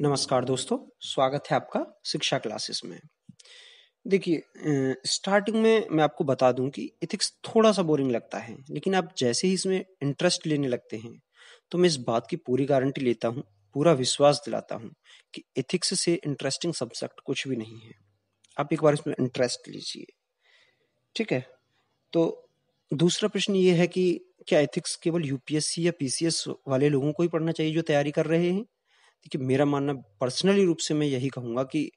नमस्कार दोस्तों स्वागत है आपका शिक्षा क्लासेस में देखिए स्टार्टिंग में मैं आपको बता दूं कि इथिक्स थोड़ा सा बोरिंग लगता है लेकिन आप जैसे ही इसमें इंटरेस्ट लेने लगते हैं तो मैं इस बात की पूरी गारंटी लेता हूं पूरा विश्वास दिलाता हूं कि इथिक्स से इंटरेस्टिंग सब्जेक्ट कुछ भी नहीं है आप एक बार इसमें इंटरेस्ट लीजिए ठीक है तो दूसरा प्रश्न ये है कि क्या एथिक्स केवल यूपीएससी या पीसीएस वाले लोगों को ही पढ़ना चाहिए जो तैयारी कर रहे हैं देखिए मेरा मानना पर्सनली रूप से मैं यही कहूँगा कि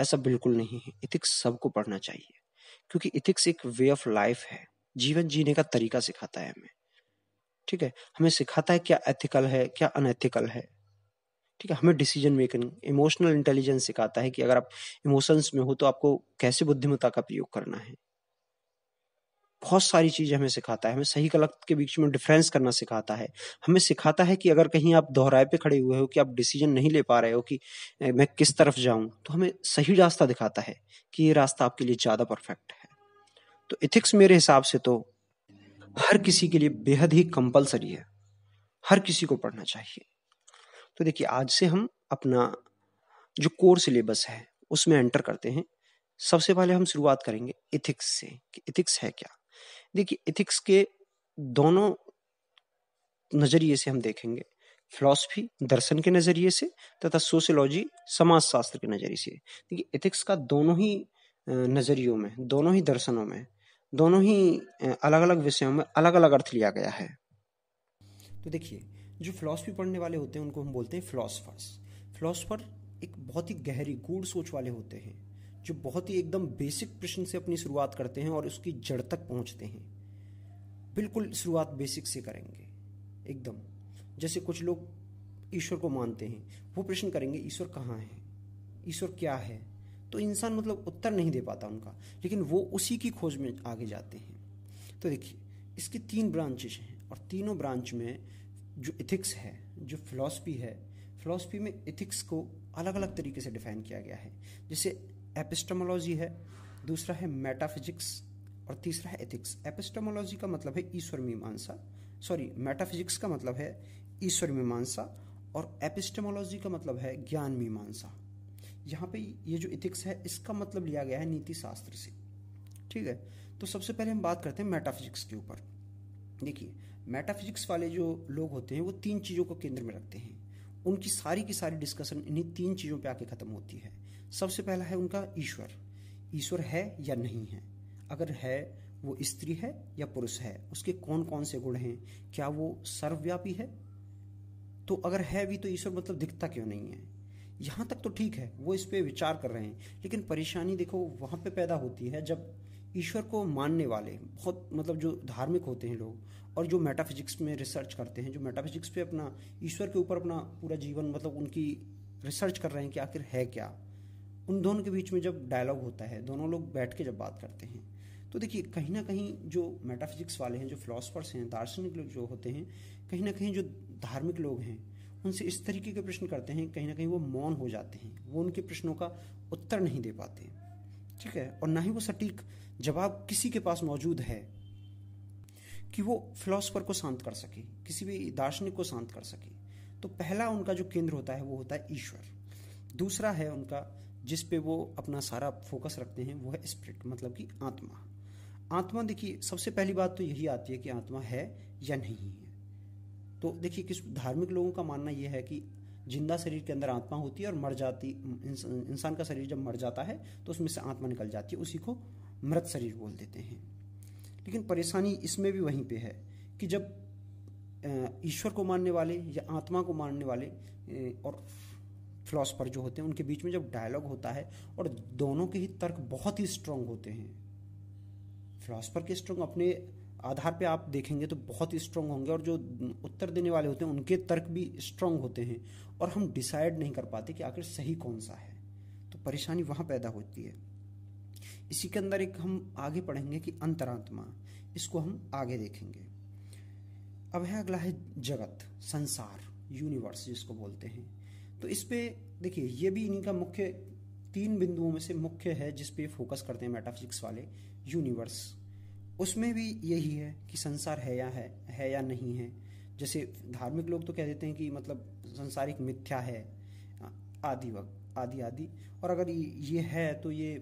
ऐसा बिल्कुल नहीं है इथिक्स सबको पढ़ना चाहिए क्योंकि इथिक्स एक वे ऑफ लाइफ है जीवन जीने का तरीका सिखाता है हमें ठीक है हमें सिखाता है क्या एथिकल है क्या अनएथिकल है ठीक है हमें डिसीजन मेकिंग इमोशनल इंटेलिजेंस सिखाता है कि अगर आप इमोशंस में हो तो आपको कैसे बुद्धिमत्ता का प्रयोग करना है बहुत सारी चीज़ें हमें सिखाता है हमें सही गलत के बीच में डिफरेंस करना सिखाता है हमें सिखाता है कि अगर कहीं आप दोहराए पे खड़े हुए हो कि आप डिसीजन नहीं ले पा रहे हो कि मैं किस तरफ जाऊं तो हमें सही रास्ता दिखाता है कि ये रास्ता आपके लिए ज़्यादा परफेक्ट है तो इथिक्स मेरे हिसाब से तो हर किसी के लिए बेहद ही कंपल्सरी है हर किसी को पढ़ना चाहिए तो देखिए आज से हम अपना जो कोर सिलेबस है उसमें एंटर करते हैं सबसे पहले हम शुरुआत करेंगे इथिक्स से कि इथिक्स है क्या देखिए एथिक्स के दोनों नज़रिए से हम देखेंगे फिलॉसफी दर्शन के नज़रिए से तथा सोशोलॉजी समाज शास्त्र के नज़रिए से देखिए एथिक्स का दोनों ही नज़रियों में दोनों ही दर्शनों में दोनों ही अलग अलग विषयों में अलग अलग अर्थ लिया गया है तो देखिए जो फिलोसफी पढ़ने वाले होते हैं उनको हम बोलते हैं फिलोसफर्स फिलोसफर एक बहुत ही गहरी गूढ़ सोच वाले होते हैं जो बहुत ही एकदम बेसिक प्रश्न से अपनी शुरुआत करते हैं और उसकी जड़ तक पहुंचते हैं बिल्कुल शुरुआत बेसिक से करेंगे एकदम जैसे कुछ लोग ईश्वर को मानते हैं वो प्रश्न करेंगे ईश्वर कहाँ है ईश्वर क्या है तो इंसान मतलब उत्तर नहीं दे पाता उनका लेकिन वो उसी की खोज में आगे जाते हैं तो देखिए इसकी तीन ब्रांचेज हैं और तीनों ब्रांच में जो इथिक्स है जो फिलॉसफी है फिलॉसफी में इथिक्स को अलग अलग तरीके से डिफाइन किया गया है जैसे एपिस्टमोलॉजी है दूसरा है मेटाफिजिक्स और तीसरा है एथिक्स एपिस्टमोलॉजी का मतलब है ईश्वर मीमांसा सॉरी मेटाफिजिक्स का मतलब है ईश्वर मीमांसा और एपिस्टमोलॉजी का मतलब है ज्ञान मीमांसा यहाँ पे ये जो इथिक्स है इसका मतलब लिया गया है नीति शास्त्र से ठीक है तो सबसे पहले हम बात करते हैं मेटाफिजिक्स के ऊपर देखिए मेटाफिजिक्स वाले जो लोग होते हैं वो तीन चीज़ों को केंद्र में रखते हैं उनकी सारी की सारी डिस्कशन इन्हीं तीन चीज़ों पे आके ख़त्म होती है सबसे पहला है उनका ईश्वर ईश्वर है या नहीं है अगर है वो स्त्री है या पुरुष है उसके कौन कौन से गुण हैं क्या वो सर्वव्यापी है तो अगर है भी तो ईश्वर मतलब दिखता क्यों नहीं है यहाँ तक तो ठीक है वो इस पर विचार कर रहे हैं लेकिन परेशानी देखो वहाँ पे पैदा होती है जब ईश्वर को मानने वाले बहुत मतलब जो धार्मिक होते हैं लोग और जो मेटाफिजिक्स में रिसर्च करते हैं जो मेटाफिजिक्स पे अपना ईश्वर के ऊपर अपना पूरा जीवन मतलब उनकी रिसर्च कर रहे हैं कि आखिर है क्या उन दोनों के बीच में जब डायलॉग होता है दोनों लोग बैठ के जब बात करते हैं तो देखिए कहीं ना कहीं जो मेटाफिजिक्स वाले हैं जो फिलोसफर्स हैं दार्शनिक लोग जो होते हैं कहीं ना कहीं जो धार्मिक लोग हैं उनसे इस तरीके के प्रश्न करते हैं कहीं ना कहीं वो मौन हो जाते हैं वो उनके प्रश्नों का उत्तर नहीं दे पाते ठीक है और ना ही वो सटीक जवाब किसी के पास मौजूद है कि वो फिलोसफर को शांत कर सके किसी भी दार्शनिक को शांत कर सके तो पहला उनका जो केंद्र होता है वो होता है ईश्वर दूसरा है उनका जिस पे वो अपना सारा फोकस रखते हैं वो है स्पिरिट मतलब कि आत्मा आत्मा देखिए सबसे पहली बात तो यही आती है कि आत्मा है या नहीं है तो देखिए किस धार्मिक लोगों का मानना यह है कि जिंदा शरीर के अंदर आत्मा होती है और मर जाती इंसान का शरीर जब मर जाता है तो उसमें से आत्मा निकल जाती है उसी को मृत शरीर बोल देते हैं लेकिन परेशानी इसमें भी वहीं पे है कि जब ईश्वर को मानने वाले या आत्मा को मानने वाले और फिलोसफर जो होते हैं उनके बीच में जब डायलॉग होता है और दोनों के ही तर्क बहुत ही स्ट्रांग होते हैं फिलोसफर के स्ट्रांग अपने आधार पे आप देखेंगे तो बहुत ही स्ट्रांग होंगे और जो उत्तर देने वाले होते हैं उनके तर्क भी स्ट्रांग होते हैं और हम डिसाइड नहीं कर पाते कि आखिर सही कौन सा है तो परेशानी वहाँ पैदा होती है इसी के अंदर एक हम आगे पढ़ेंगे कि अंतरात्मा इसको हम आगे देखेंगे अब है अगला है जगत संसार यूनिवर्स जिसको बोलते हैं तो इस पर देखिए ये भी इन्हीं का मुख्य तीन बिंदुओं में से मुख्य है जिस पे फोकस करते हैं मेटाफिजिक्स वाले यूनिवर्स उसमें भी यही है कि संसार है या है है या नहीं है जैसे धार्मिक लोग तो कह देते हैं कि मतलब संसारिक मिथ्या है आदि वक्त आदि आदि और अगर ये है तो ये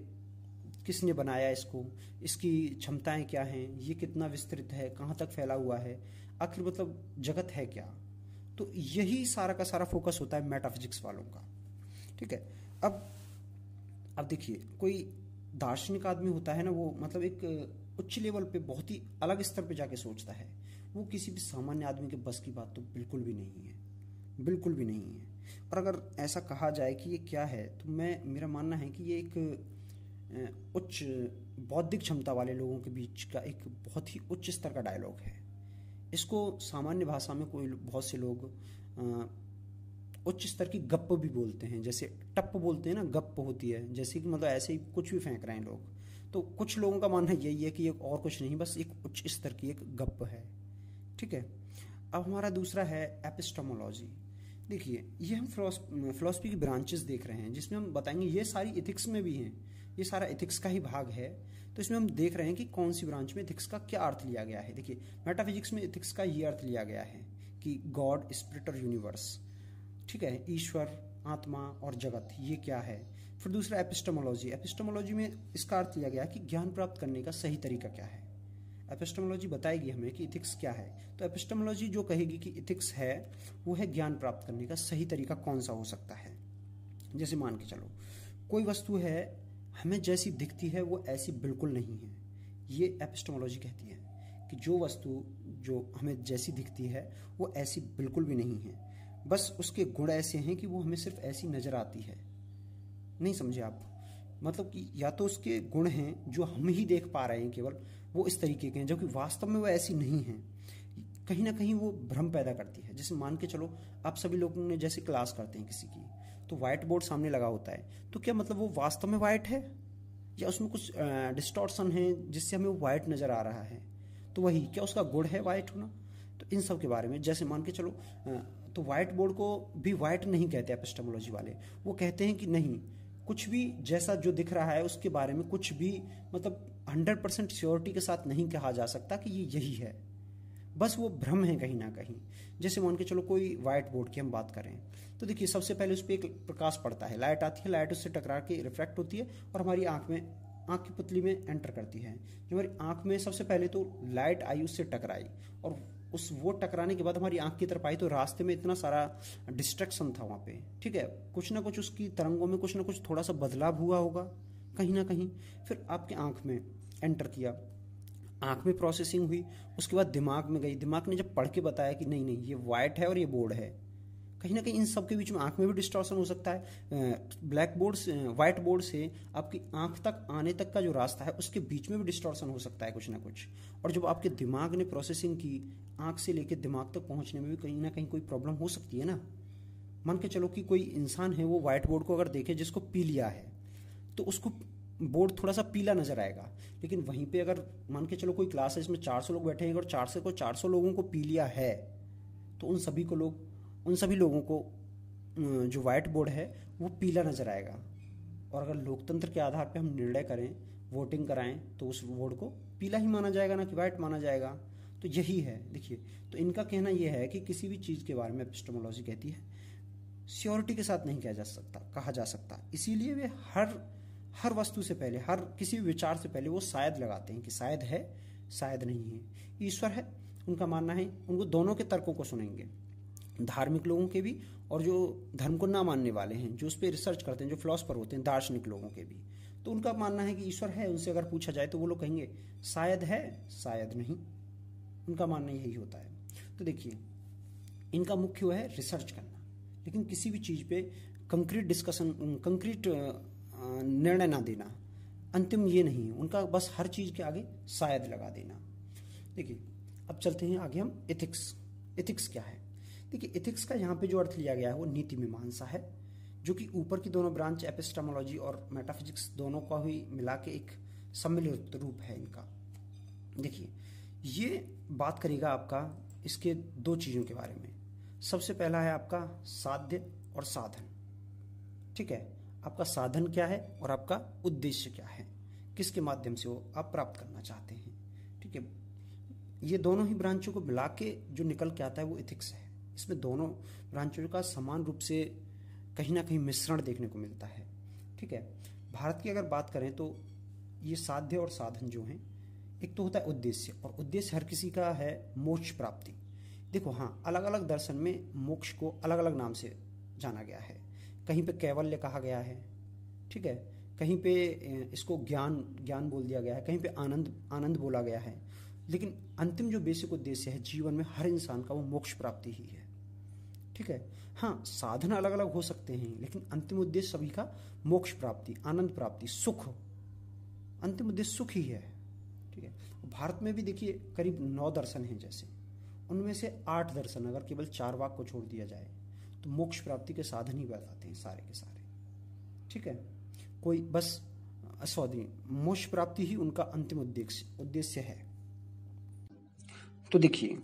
किसने बनाया इसको इसकी क्षमताएं क्या हैं ये कितना विस्तृत है कहाँ तक फैला हुआ है आखिर मतलब जगत है क्या तो यही सारा का सारा फोकस होता है मेटाफिजिक्स वालों का ठीक है अब अब देखिए कोई दार्शनिक आदमी होता है ना वो मतलब एक उच्च लेवल पे बहुत ही अलग स्तर पे जाके सोचता है वो किसी भी सामान्य आदमी के बस की बात तो बिल्कुल भी नहीं है बिल्कुल भी नहीं है और अगर ऐसा कहा जाए कि ये क्या है तो मैं मेरा मानना है कि ये एक उच्च बौद्धिक क्षमता वाले लोगों के बीच का एक बहुत ही उच्च स्तर का डायलॉग है इसको सामान्य भाषा में कोई बहुत से लोग उच्च स्तर की गप भी बोलते हैं जैसे टप बोलते हैं ना गप होती है जैसे कि मतलब ऐसे ही कुछ भी फेंक रहे हैं लोग तो कुछ लोगों का मानना यही है कि ये और कुछ नहीं बस एक उच्च स्तर की एक गप है ठीक है अब हमारा दूसरा है एपिस्टमोलॉजी देखिए ये हम फिलोसफी की ब्रांचेस देख रहे हैं जिसमें हम बताएंगे ये सारी इथिक्स में भी हैं ये सारा एथिक्स का ही भाग है तो इसमें हम देख रहे हैं कि कौन सी ब्रांच में एथिक्स का क्या अर्थ लिया गया है देखिए मेटाफिजिक्स में एथिक्स का ये अर्थ लिया गया है कि गॉड स्प्रिट और यूनिवर्स ठीक है ईश्वर आत्मा और जगत ये क्या है फिर दूसरा एपिस्टमोलॉजी एपिस्टमोलॉजी में इसका अर्थ लिया गया कि ज्ञान प्राप्त करने का सही तरीका क्या है एपिस्टमोलॉजी बताएगी हमें कि इथिक्स क्या है तो एपिस्टमोलॉजी जो कहेगी कि इथिक्स है वो है ज्ञान प्राप्त करने का सही तरीका कौन सा हो सकता है जैसे मान के चलो कोई वस्तु है हमें जैसी दिखती है वो ऐसी बिल्कुल नहीं है ये एपिस्टोमोलॉजी कहती है कि जो वस्तु जो हमें जैसी दिखती है वो ऐसी बिल्कुल भी नहीं है बस उसके गुण ऐसे हैं कि वो हमें सिर्फ ऐसी नज़र आती है नहीं समझे आप मतलब कि या तो उसके गुण हैं जो हम ही देख पा रहे हैं केवल वो इस तरीके के हैं जबकि वास्तव में वो ऐसी नहीं हैं कहीं ना कहीं वो भ्रम पैदा करती है जैसे मान के चलो आप सभी लोगों ने जैसे क्लास करते हैं किसी की तो वाइट बोर्ड सामने लगा होता है तो क्या मतलब वो वास्तव में व्हाइट है या उसमें कुछ डिस्टॉर्सन है जिससे हमें वो व्हाइट नज़र आ रहा है तो वही क्या उसका गुड़ है वाइट होना तो इन सब के बारे में जैसे मान के चलो तो वाइट बोर्ड को भी वाइट नहीं कहते एपिस्टमोलॉजी वाले वो कहते हैं कि नहीं कुछ भी जैसा जो दिख रहा है उसके बारे में कुछ भी मतलब हंड्रेड परसेंट श्योरिटी के साथ नहीं कहा जा सकता कि ये यही है बस वो भ्रम है कहीं ना कहीं जैसे मान के चलो कोई व्हाइट बोर्ड की हम बात करें तो देखिए सबसे पहले उस पर एक प्रकाश पड़ता है लाइट आती है लाइट उससे टकरा के रिफ्लेक्ट होती है और हमारी आँख में आँख की पुतली में एंटर करती है जो हमारी आँख में सबसे पहले तो लाइट आई उससे टकराई और उस वो टकराने के बाद हमारी आंख की तरफ आई तो रास्ते में इतना सारा डिस्ट्रैक्शन था वहाँ पे ठीक है कुछ ना कुछ उसकी तरंगों में कुछ ना कुछ थोड़ा सा बदलाव हुआ होगा कहीं ना कहीं फिर आपकी आंख में एंटर किया आँख में प्रोसेसिंग हुई उसके बाद दिमाग में गई दिमाग ने जब पढ़ के बताया कि नहीं नहीं ये वाइट है और ये बोर्ड है कहीं ना कहीं इन सब के बीच में आँख में भी डिस्टॉर्सन हो सकता है ब्लैक बोर्ड से वाइट बोर्ड से आपकी आँख तक आने तक का जो रास्ता है उसके बीच में भी डिस्टॉर्सन हो सकता है कुछ ना कुछ और जब आपके दिमाग ने प्रोसेसिंग की आँख से लेकर दिमाग तक पहुँचने में भी कहीं ना कहीं कोई प्रॉब्लम हो सकती है ना मान के चलो कि कोई इंसान है वो वाइट बोर्ड को अगर देखे जिसको पी लिया है तो उसको बोर्ड थोड़ा सा पीला नज़र आएगा लेकिन वहीं पे अगर मान के चलो कोई क्लास है जिसमें 400 लोग बैठे हैं अगर चार सौ को 400 लोगों को पी लिया है तो उन सभी को लोग उन सभी लोगों को जो वाइट बोर्ड है वो पीला नज़र आएगा और अगर लोकतंत्र के आधार पर हम निर्णय करें वोटिंग कराएं तो उस बोर्ड को पीला ही माना जाएगा ना कि वाइट माना जाएगा तो यही है देखिए तो इनका कहना यह है कि किसी भी चीज़ के बारे में एपिस्टोमोलॉजी कहती है सियोरिटी के साथ नहीं कहा जा सकता कहा जा सकता इसीलिए वे हर हर वस्तु से पहले हर किसी भी विचार से पहले वो शायद लगाते हैं कि शायद है शायद नहीं है ईश्वर है उनका मानना है उनको दोनों के तर्कों को सुनेंगे धार्मिक लोगों के भी और जो धर्म को ना मानने वाले हैं जो उस पर रिसर्च करते हैं जो फिलोसफर होते हैं दार्शनिक लोगों के भी तो उनका मानना है कि ईश्वर है उनसे अगर पूछा जाए तो वो लोग कहेंगे शायद है शायद नहीं उनका मानना यही होता है तो देखिए इनका मुख्य है रिसर्च करना लेकिन किसी भी चीज़ पे कंक्रीट डिस्कशन कंक्रीट निर्णय ना देना अंतिम ये नहीं है उनका बस हर चीज़ के आगे शायद लगा देना देखिए अब चलते हैं आगे हम इथिक्स एथिक्स क्या है देखिए इथिक्स का यहाँ पे जो अर्थ लिया गया है वो नीति मीमांसा है जो कि ऊपर की दोनों ब्रांच एपिस्टामोलॉजी और मेटाफिजिक्स दोनों का ही मिला के एक सम्मिलित रूप है इनका देखिए ये बात करेगा आपका इसके दो चीज़ों के बारे में सबसे पहला है आपका साध्य और साधन ठीक है आपका साधन क्या है और आपका उद्देश्य क्या है किसके माध्यम से वो आप प्राप्त करना चाहते हैं ठीक है ये दोनों ही ब्रांचों को मिला के जो निकल के आता है वो इथिक्स है इसमें दोनों ब्रांचों का समान रूप से कहीं ना कहीं मिश्रण देखने को मिलता है ठीक है भारत की अगर बात करें तो ये साध्य और साधन जो हैं एक तो होता है उद्देश्य और उद्देश्य हर किसी का है मोक्ष प्राप्ति देखो हाँ अलग अलग दर्शन में मोक्ष को अलग अलग नाम से जाना गया है कहीं पे कैवल्य कहा गया है ठीक है कहीं पे इसको ज्ञान ज्ञान बोल दिया गया है कहीं पे आनंद आनंद बोला गया है लेकिन अंतिम जो बेसिक उद्देश्य है जीवन में हर इंसान का वो मोक्ष प्राप्ति ही है ठीक है हाँ साधन अलग अलग हो सकते हैं लेकिन अंतिम उद्देश्य सभी का मोक्ष प्राप्ति आनंद प्राप्ति सुख अंतिम उद्देश्य सुख ही है ठीक है भारत में भी देखिए करीब नौ दर्शन हैं जैसे उनमें से आठ दर्शन अगर केवल चार वाक को छोड़ दिया जाए तो मोक्ष प्राप्ति के साधन ही बताते हैं सारे के सारे ठीक है कोई बस सॉरी मोक्ष प्राप्ति ही उनका अंतिम उद्देश्य उद्देश्य है तो देखिए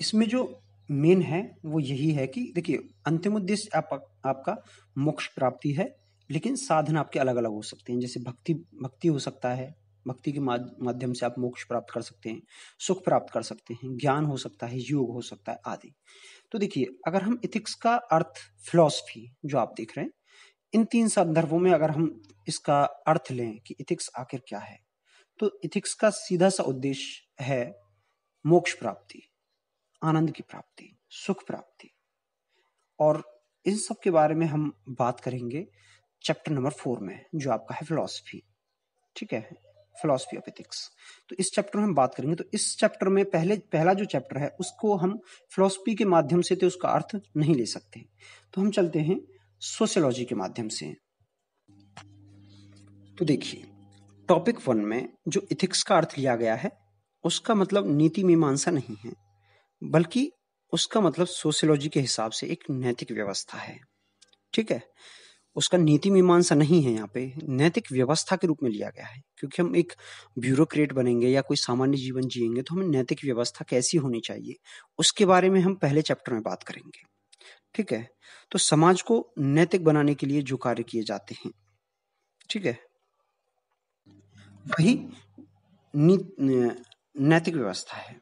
इसमें जो मेन है वो यही है कि देखिए अंतिम उद्देश्य आप, आपका मोक्ष प्राप्ति है लेकिन साधन आपके अलग अलग हो सकते हैं जैसे भक्ति भक्ति हो सकता है भक्ति के माध्यम से आप मोक्ष प्राप्त कर सकते हैं सुख प्राप्त कर सकते हैं ज्ञान हो सकता है योग हो सकता है आदि तो देखिए अगर हम इथिक्स का अर्थ फिलोसफी जो आप देख रहे हैं इन तीन संदर्भों में अगर हम इसका अर्थ लें कि इथिक्स आखिर क्या है तो इथिक्स का सीधा सा उद्देश्य है मोक्ष प्राप्ति आनंद की प्राप्ति सुख प्राप्ति और इन सब के बारे में हम बात करेंगे चैप्टर नंबर फोर में जो आपका है फिलॉसफी ठीक है फिलोसफी ऑफ एथिक्स तो इस चैप्टर में हम बात करेंगे तो इस चैप्टर में पहले पहला जो चैप्टर है उसको हम फिलोसफी के माध्यम से तो उसका अर्थ नहीं ले सकते तो हम चलते हैं सोशियोलॉजी के माध्यम से तो देखिए टॉपिक वन में जो इथिक्स का अर्थ लिया गया है उसका मतलब नीति मीमांसा नहीं है बल्कि उसका मतलब सोशियोलॉजी के हिसाब से एक नैतिक व्यवस्था है ठीक है उसका नीति मीमांसा नहीं है यहाँ पे नैतिक व्यवस्था के रूप में लिया गया है क्योंकि हम एक ब्यूरोक्रेट बनेंगे या कोई सामान्य जीवन जिएंगे तो हमें नैतिक व्यवस्था कैसी होनी चाहिए उसके बारे में हम पहले चैप्टर में बात करेंगे ठीक है तो समाज को नैतिक बनाने के लिए जो कार्य किए जाते हैं ठीक है वही नैतिक व्यवस्था है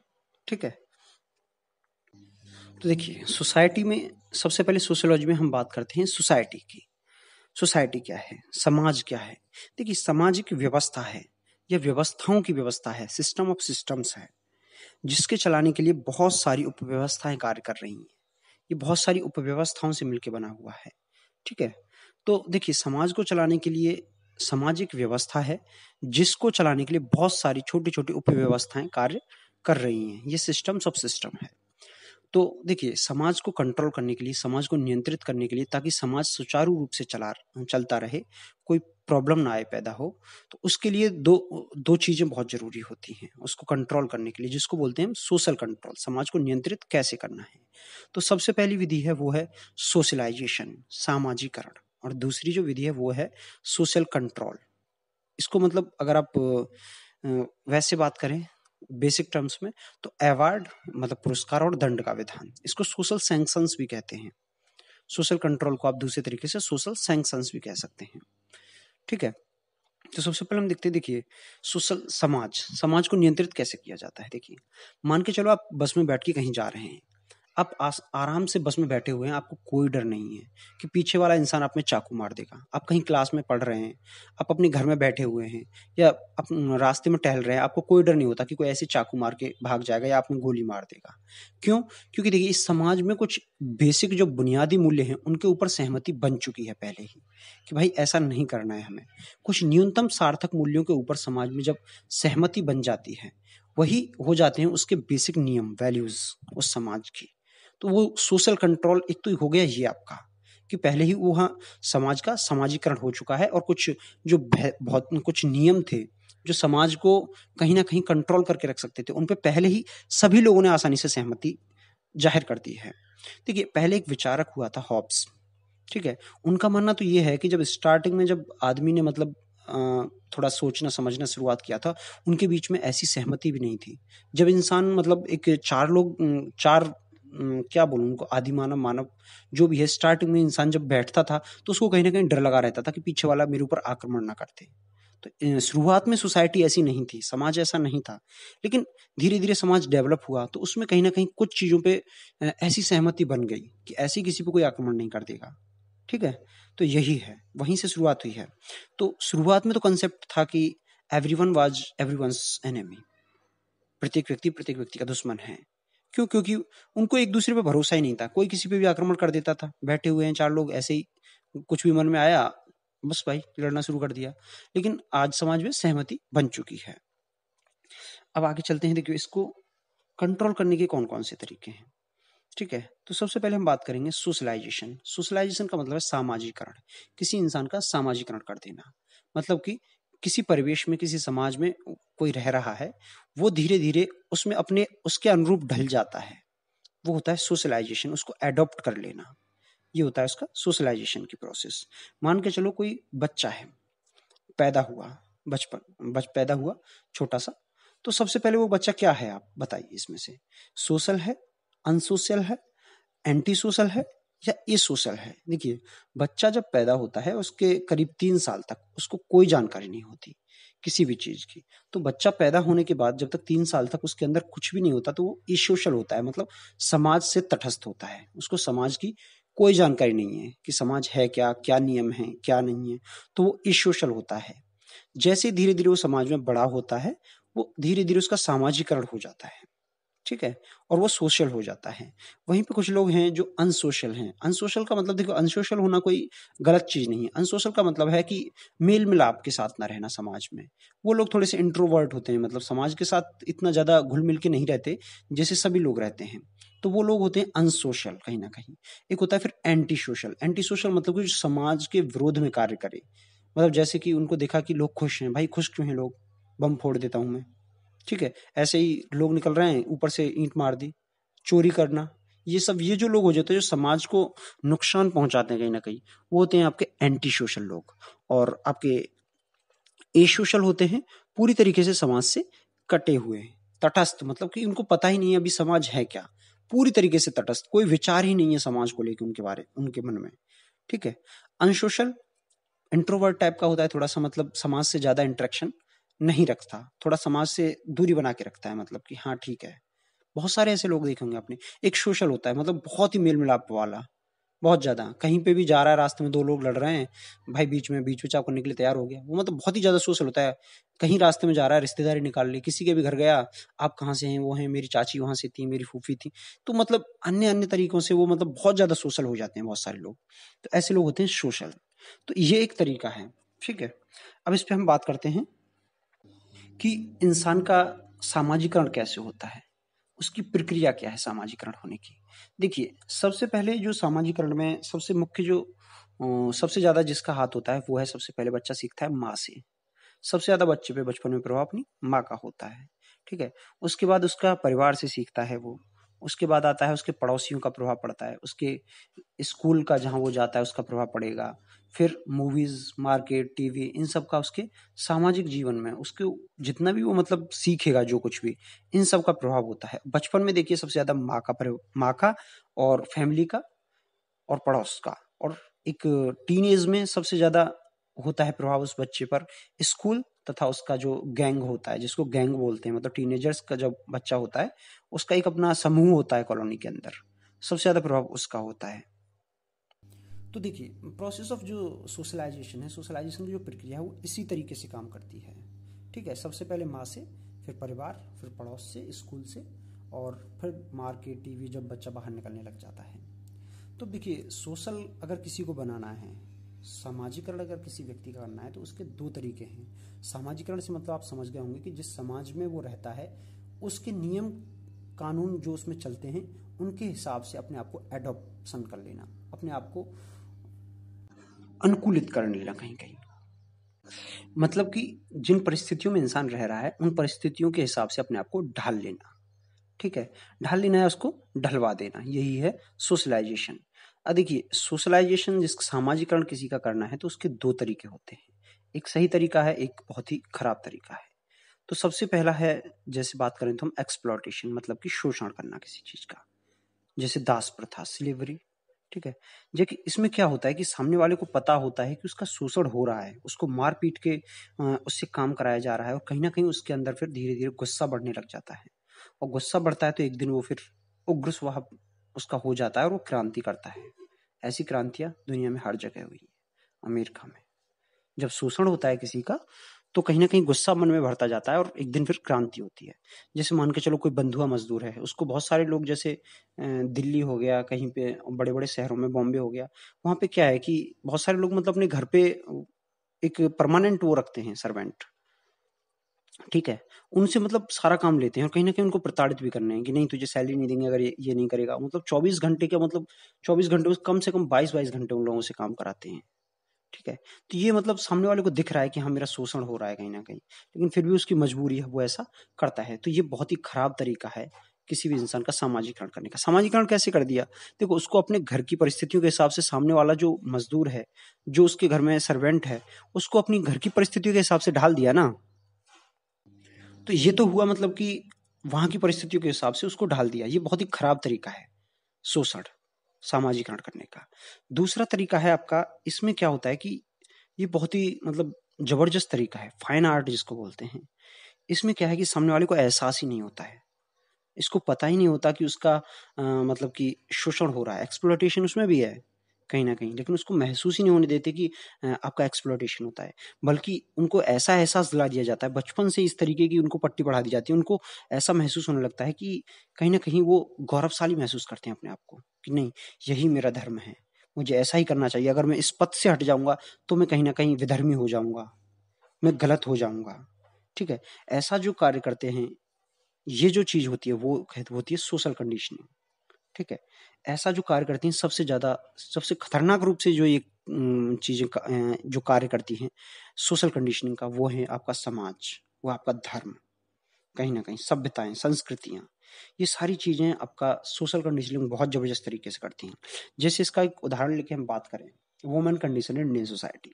ठीक है तो देखिए सोसाइटी में सबसे पहले सोशियोलॉजी में हम बात करते हैं सोसाइटी की सोसाइटी क्या है समाज क्या है देखिए सामाजिक व्यवस्था है यह व्यवस्थाओं की व्यवस्था है सिस्टम ऑफ सिस्टम्स है जिसके चलाने के लिए बहुत सारी उपव्यवस्थाएं कार्य कर रही हैं ये बहुत सारी उपव्यवस्थाओं से मिलकर बना हुआ है ठीक है तो देखिए समाज को चलाने के लिए सामाजिक व्यवस्था है जिसको चलाने के लिए बहुत सारी छोटी छोटी उपव्यवस्थाएं कार्य कर रही हैं ये सिस्टम्स ऑफ सिस्टम है तो देखिए समाज को कंट्रोल करने के लिए समाज को नियंत्रित करने के लिए ताकि समाज सुचारू रूप से चला चलता रहे कोई प्रॉब्लम ना आए पैदा हो तो उसके लिए दो दो चीज़ें बहुत ज़रूरी होती हैं उसको कंट्रोल करने के लिए जिसको बोलते हैं सोशल कंट्रोल समाज को नियंत्रित कैसे करना है तो सबसे पहली विधि है वो है सोशलाइजेशन सामाजिकरण और दूसरी जो विधि है वो है सोशल कंट्रोल इसको मतलब अगर आप वैसे बात करें बेसिक टर्म्स में तो अवार्ड मतलब पुरस्कार और दंड का विधान इसको सोशल सेंक्शन भी कहते हैं सोशल कंट्रोल को आप दूसरे तरीके से सोशल सेंक्शन भी कह सकते हैं ठीक है तो सबसे पहले हम देखते हैं देखिए सोशल समाज समाज को नियंत्रित कैसे किया जाता है देखिए मान के चलो आप बस में बैठ के कहीं जा रहे हैं आप आराम से बस में बैठे हुए हैं आपको कोई डर नहीं है कि पीछे वाला इंसान आप में चाकू मार देगा आप कहीं क्लास में पढ़ रहे हैं आप अपने घर में बैठे हुए हैं या आप रास्ते में टहल रहे हैं आपको कोई डर नहीं होता कि कोई ऐसे चाकू मार के भाग जाएगा या आप में गोली मार देगा क्यों क्योंकि देखिए इस समाज में कुछ बेसिक जो बुनियादी मूल्य हैं उनके ऊपर सहमति बन चुकी है पहले ही कि भाई ऐसा नहीं करना है हमें कुछ न्यूनतम सार्थक मूल्यों के ऊपर समाज में जब सहमति बन जाती है वही हो जाते हैं उसके बेसिक नियम वैल्यूज़ उस समाज की तो वो सोशल कंट्रोल एक तो हो गया ये आपका कि पहले ही वहाँ समाज का समाजीकरण हो चुका है और कुछ जो बहुत कुछ नियम थे जो समाज को कहीं ना कहीं कंट्रोल करके रख सकते थे उन पर पहले ही सभी लोगों ने आसानी से सहमति जाहिर कर दी है देखिए पहले एक विचारक हुआ था हॉब्स ठीक है उनका मानना तो ये है कि जब स्टार्टिंग में जब आदमी ने मतलब थोड़ा सोचना समझना शुरुआत किया था उनके बीच में ऐसी सहमति भी नहीं थी जब इंसान मतलब एक चार लोग चार क्या बोलूँ उनको आदि मानव मानव जो भी है स्टार्टिंग में इंसान जब बैठता था तो उसको कहीं ना कहीं डर लगा रहता था कि पीछे वाला मेरे ऊपर आक्रमण ना करते तो शुरुआत में सोसाइटी ऐसी नहीं थी समाज ऐसा नहीं था लेकिन धीरे धीरे समाज डेवलप हुआ तो उसमें कहीं ना कहीं कुछ चीज़ों पे ऐसी सहमति बन गई कि ऐसी किसी पे कोई आक्रमण नहीं कर देगा ठीक है तो यही है वहीं से शुरुआत हुई है तो शुरुआत में तो कंसेप्ट था कि everyone was every enemy प्रत्येक व्यक्ति प्रत्येक व्यक्ति का दुश्मन है क्यों क्योंकि उनको एक दूसरे पर भरोसा ही नहीं था कोई किसी पे भी आक्रमण कर देता था बैठे हुए हैं चार लोग ऐसे ही कुछ भी मन में आया बस भाई लड़ना शुरू कर दिया लेकिन आज समाज में सहमति बन चुकी है अब आगे चलते हैं देखिए इसको कंट्रोल करने के कौन कौन से तरीके हैं ठीक है तो सबसे पहले हम बात करेंगे सोशलाइजेशन सोशलाइजेशन का मतलब है सामाजिकरण किसी इंसान का सामाजिकरण कर देना मतलब कि किसी परिवेश में किसी समाज में कोई रह रहा है वो धीरे धीरे उसमें अपने उसके अनुरूप ढल जाता है वो होता है सोशलाइजेशन उसको एडोप्ट कर लेना ये होता है उसका सोशलाइजेशन की प्रोसेस मान के चलो कोई बच्चा है पैदा हुआ बचपन बच पैदा हुआ छोटा सा तो सबसे पहले वो बच्चा क्या है आप बताइए इसमें से सोशल है अनसोशल है एंटी सोशल है या ई सोशल है देखिए बच्चा जब पैदा होता है उसके करीब तीन साल तक उसको कोई जानकारी नहीं होती किसी भी चीज की तो बच्चा पैदा होने के बाद जब तक तीन साल तक उसके अंदर कुछ भी नहीं होता तो वो ई सोशल होता है मतलब समाज से तटस्थ होता है उसको समाज की कोई जानकारी नहीं है कि समाज है क्या क्या नियम है क्या नहीं है तो वो ई सोशल होता है जैसे धीरे धीरे वो समाज में बड़ा होता है वो धीरे धीरे उसका सामाजिकरण हो जाता है ठीक है और वो सोशल हो जाता है वहीं पे कुछ लोग हैं जो अनसोशल हैं अनसोशल का मतलब देखो अनसोशल होना कोई गलत चीज़ नहीं है अनसोशल का मतलब है कि मेल मिलाप के साथ ना रहना समाज में वो लोग थोड़े से इंट्रोवर्ट होते हैं मतलब समाज के साथ इतना ज़्यादा घुल मिल के नहीं रहते जैसे सभी लोग रहते हैं तो वो लोग होते हैं अनसोशल कहीं ना कहीं एक होता है फिर एंटी सोशल एंटी सोशल मतलब कि समाज के विरोध में कार्य करे मतलब जैसे कि उनको देखा कि लोग खुश हैं भाई खुश क्यों हैं लोग बम फोड़ देता हूँ मैं ठीक है ऐसे ही लोग निकल रहे हैं ऊपर से ईंट मार दी चोरी करना ये सब ये जो लोग हो जाते हैं जो समाज को नुकसान पहुंचाते हैं कहीं ना कहीं वो होते हैं आपके एंटी सोशल लोग और आपके ए सोशल होते हैं पूरी तरीके से समाज से कटे हुए हैं तटस्थ मतलब कि उनको पता ही नहीं है अभी समाज है क्या पूरी तरीके से तटस्थ कोई विचार ही नहीं है समाज को लेकर उनके बारे उनके मन में ठीक है अनसोशल इंट्रोवर्ट टाइप का होता है थोड़ा सा मतलब समाज से ज़्यादा इंट्रेक्शन नहीं रखता थोड़ा समाज से दूरी बना के रखता है मतलब कि हाँ ठीक है बहुत सारे ऐसे लोग देखेंगे आपने एक सोशल होता है मतलब बहुत ही मेल मिलाप वाला बहुत ज़्यादा कहीं पे भी जा रहा है रास्ते में दो लोग लड़ रहे हैं भाई बीच में बीच में चाको निकले तैयार हो गया वो मतलब बहुत ही ज़्यादा सोशल होता है कहीं रास्ते में जा रहा है रिश्तेदारी निकाल ली किसी के भी घर गया आप कहाँ से हैं वो हैं मेरी चाची वहाँ से थी मेरी फूफी थी तो मतलब अन्य अन्य तरीकों से वो मतलब बहुत ज़्यादा सोशल हो जाते हैं बहुत सारे लोग तो ऐसे लोग होते हैं सोशल तो ये एक तरीका है ठीक है अब इस पर हम बात करते हैं कि इंसान का सामाजिकरण कैसे होता है उसकी प्रक्रिया क्या है सामाजिकरण होने की देखिए सबसे पहले जो सामाजिकरण में सबसे मुख्य जो सबसे ज़्यादा जिसका हाथ होता है वो है सबसे पहले बच्चा सीखता है माँ से सबसे ज़्यादा बच्चे पे बचपन में प्रभाव अपनी माँ का होता है ठीक है उसके बाद उसका परिवार से सीखता है वो उसके बाद आता है उसके पड़ोसियों का प्रभाव पड़ता है उसके स्कूल का जहाँ वो जाता है उसका प्रभाव पड़ेगा फिर मूवीज़ मार्केट टीवी इन सब का उसके सामाजिक जीवन में उसके जितना भी वो मतलब सीखेगा जो कुछ भी इन सब का प्रभाव होता है बचपन में देखिए सबसे ज़्यादा माँ का माँ का और फैमिली का और पड़ोस का और एक टीन एज में सबसे ज़्यादा होता है प्रभाव उस बच्चे पर स्कूल तथा उसका जो गैंग होता है जिसको गैंग बोलते हैं मतलब टीनेजर्स का जब बच्चा होता है उसका एक अपना समूह होता है कॉलोनी के अंदर सबसे ज़्यादा प्रभाव उसका होता है तो देखिए प्रोसेस ऑफ जो सोशलाइजेशन है सोशलाइजेशन की जो प्रक्रिया है वो इसी तरीके से काम करती है ठीक है सबसे पहले माँ से फिर परिवार फिर पड़ोस से स्कूल से और फिर मार्केट टीवी जब बच्चा बाहर निकलने लग जाता है तो देखिए सोशल अगर किसी को बनाना है सामाजिकरण अगर किसी व्यक्ति का करना है तो उसके दो तरीके हैं सामाजिकरण से मतलब आप समझ गए होंगे कि जिस समाज में वो रहता है उसके नियम कानून जो उसमें चलते हैं उनके हिसाब से अपने आप को एडोप्शन कर लेना अपने आप को अनुकूलित करने लगा कहीं कहीं मतलब कि जिन परिस्थितियों में इंसान रह रहा है उन परिस्थितियों के हिसाब से अपने आप को ढाल लेना ठीक है ढाल लेना है उसको ढलवा देना यही है सोशलाइजेशन देखिए सोशलाइजेशन जिस सामाजिकरण किसी का करना है तो उसके दो तरीके होते हैं एक सही तरीका है एक बहुत ही खराब तरीका है तो सबसे पहला है जैसे बात करें तो हम एक्सप्लॉटेशन मतलब कि शोषण करना किसी चीज़ का जैसे दास प्रथा स्लेवरी ठीक है जबकि इसमें क्या होता है कि सामने वाले को पता होता है कि उसका शोषण हो रहा है उसको मार पीट के उससे काम कराया जा रहा है और कहीं ना कहीं उसके अंदर फिर धीरे धीरे गुस्सा बढ़ने लग जाता है और गुस्सा बढ़ता है तो एक दिन वो फिर उग्र स्वभाव उसका हो जाता है और वो क्रांति करता है ऐसी क्रांतियां दुनिया में हर जगह हुई है अमेरिका में जब शोषण होता है किसी का तो कहीं ना कहीं गुस्सा मन में भरता जाता है और एक दिन फिर क्रांति होती है जैसे मान के चलो कोई बंधुआ मजदूर है उसको बहुत सारे लोग जैसे दिल्ली हो गया कहीं पे बड़े बड़े शहरों में बॉम्बे हो गया वहां पे क्या है कि बहुत सारे लोग मतलब अपने घर पे एक परमानेंट वो रखते हैं सर्वेंट ठीक है उनसे मतलब सारा काम लेते हैं और कहीं ना कहीं उनको प्रताड़ित भी करने हैं कि नहीं तुझे सैलरी नहीं देंगे अगर ये, ये नहीं करेगा मतलब 24 घंटे का मतलब 24 घंटे कम से कम 22 बाईस घंटे उन लोगों से काम कराते हैं ठीक है तो ये मतलब सामने वाले को दिख रहा है कि हाँ मेरा शोषण हो रहा है कहीं ना कहीं लेकिन फिर भी उसकी मजबूरी है वो ऐसा करता है तो ये बहुत ही खराब तरीका है किसी भी इंसान का सामाजिकरण करने का सामाजिकरण कैसे कर दिया देखो उसको अपने घर की परिस्थितियों के हिसाब से सामने वाला जो मजदूर है जो उसके घर में सर्वेंट है उसको अपनी घर की परिस्थितियों के हिसाब से ढाल दिया ना तो ये तो हुआ मतलब कि वहां की परिस्थितियों के हिसाब से उसको ढाल दिया ये बहुत ही खराब तरीका है शोषण सामाजिकरण करने का दूसरा तरीका है आपका इसमें क्या होता है कि ये बहुत ही मतलब जबरदस्त तरीका है फाइन आर्ट जिसको बोलते हैं इसमें क्या है कि सामने वाले को एहसास ही नहीं होता है इसको पता ही नहीं होता कि उसका आ, मतलब कि शोषण हो रहा है एक्सप्लोटेशन उसमें भी है कहीं ना कहीं लेकिन उसको महसूस ही नहीं होने देते कि आपका एक्सप्लोटेशन होता है बल्कि उनको ऐसा एहसास दिला दिया जाता है बचपन से इस तरीके की उनको पट्टी बढ़ा दी जाती है उनको ऐसा महसूस होने लगता है कि कहीं ना कहीं वो गौरवशाली महसूस करते हैं अपने आप को कि नहीं यही मेरा धर्म है मुझे ऐसा ही करना चाहिए अगर मैं इस पथ से हट जाऊंगा तो मैं कहीं ना कहीं विधर्मी हो जाऊंगा मैं गलत हो जाऊंगा ठीक है ऐसा जो कार्य करते हैं ये जो चीज होती है वो होती है सोशल कंडीशनिंग ठीक है ऐसा जो कार्य करती हैं सबसे ज़्यादा सबसे खतरनाक रूप से जो ये चीज़ें जो कार्य करती हैं सोशल कंडीशनिंग का वो है आपका समाज वो आपका धर्म कहीं ना कहीं सभ्यताएं संस्कृतियां ये सारी चीज़ें आपका सोशल कंडीशनिंग बहुत ज़बरदस्त तरीके से करती हैं जैसे इसका एक उदाहरण लेके हम बात करें women condition in Indian society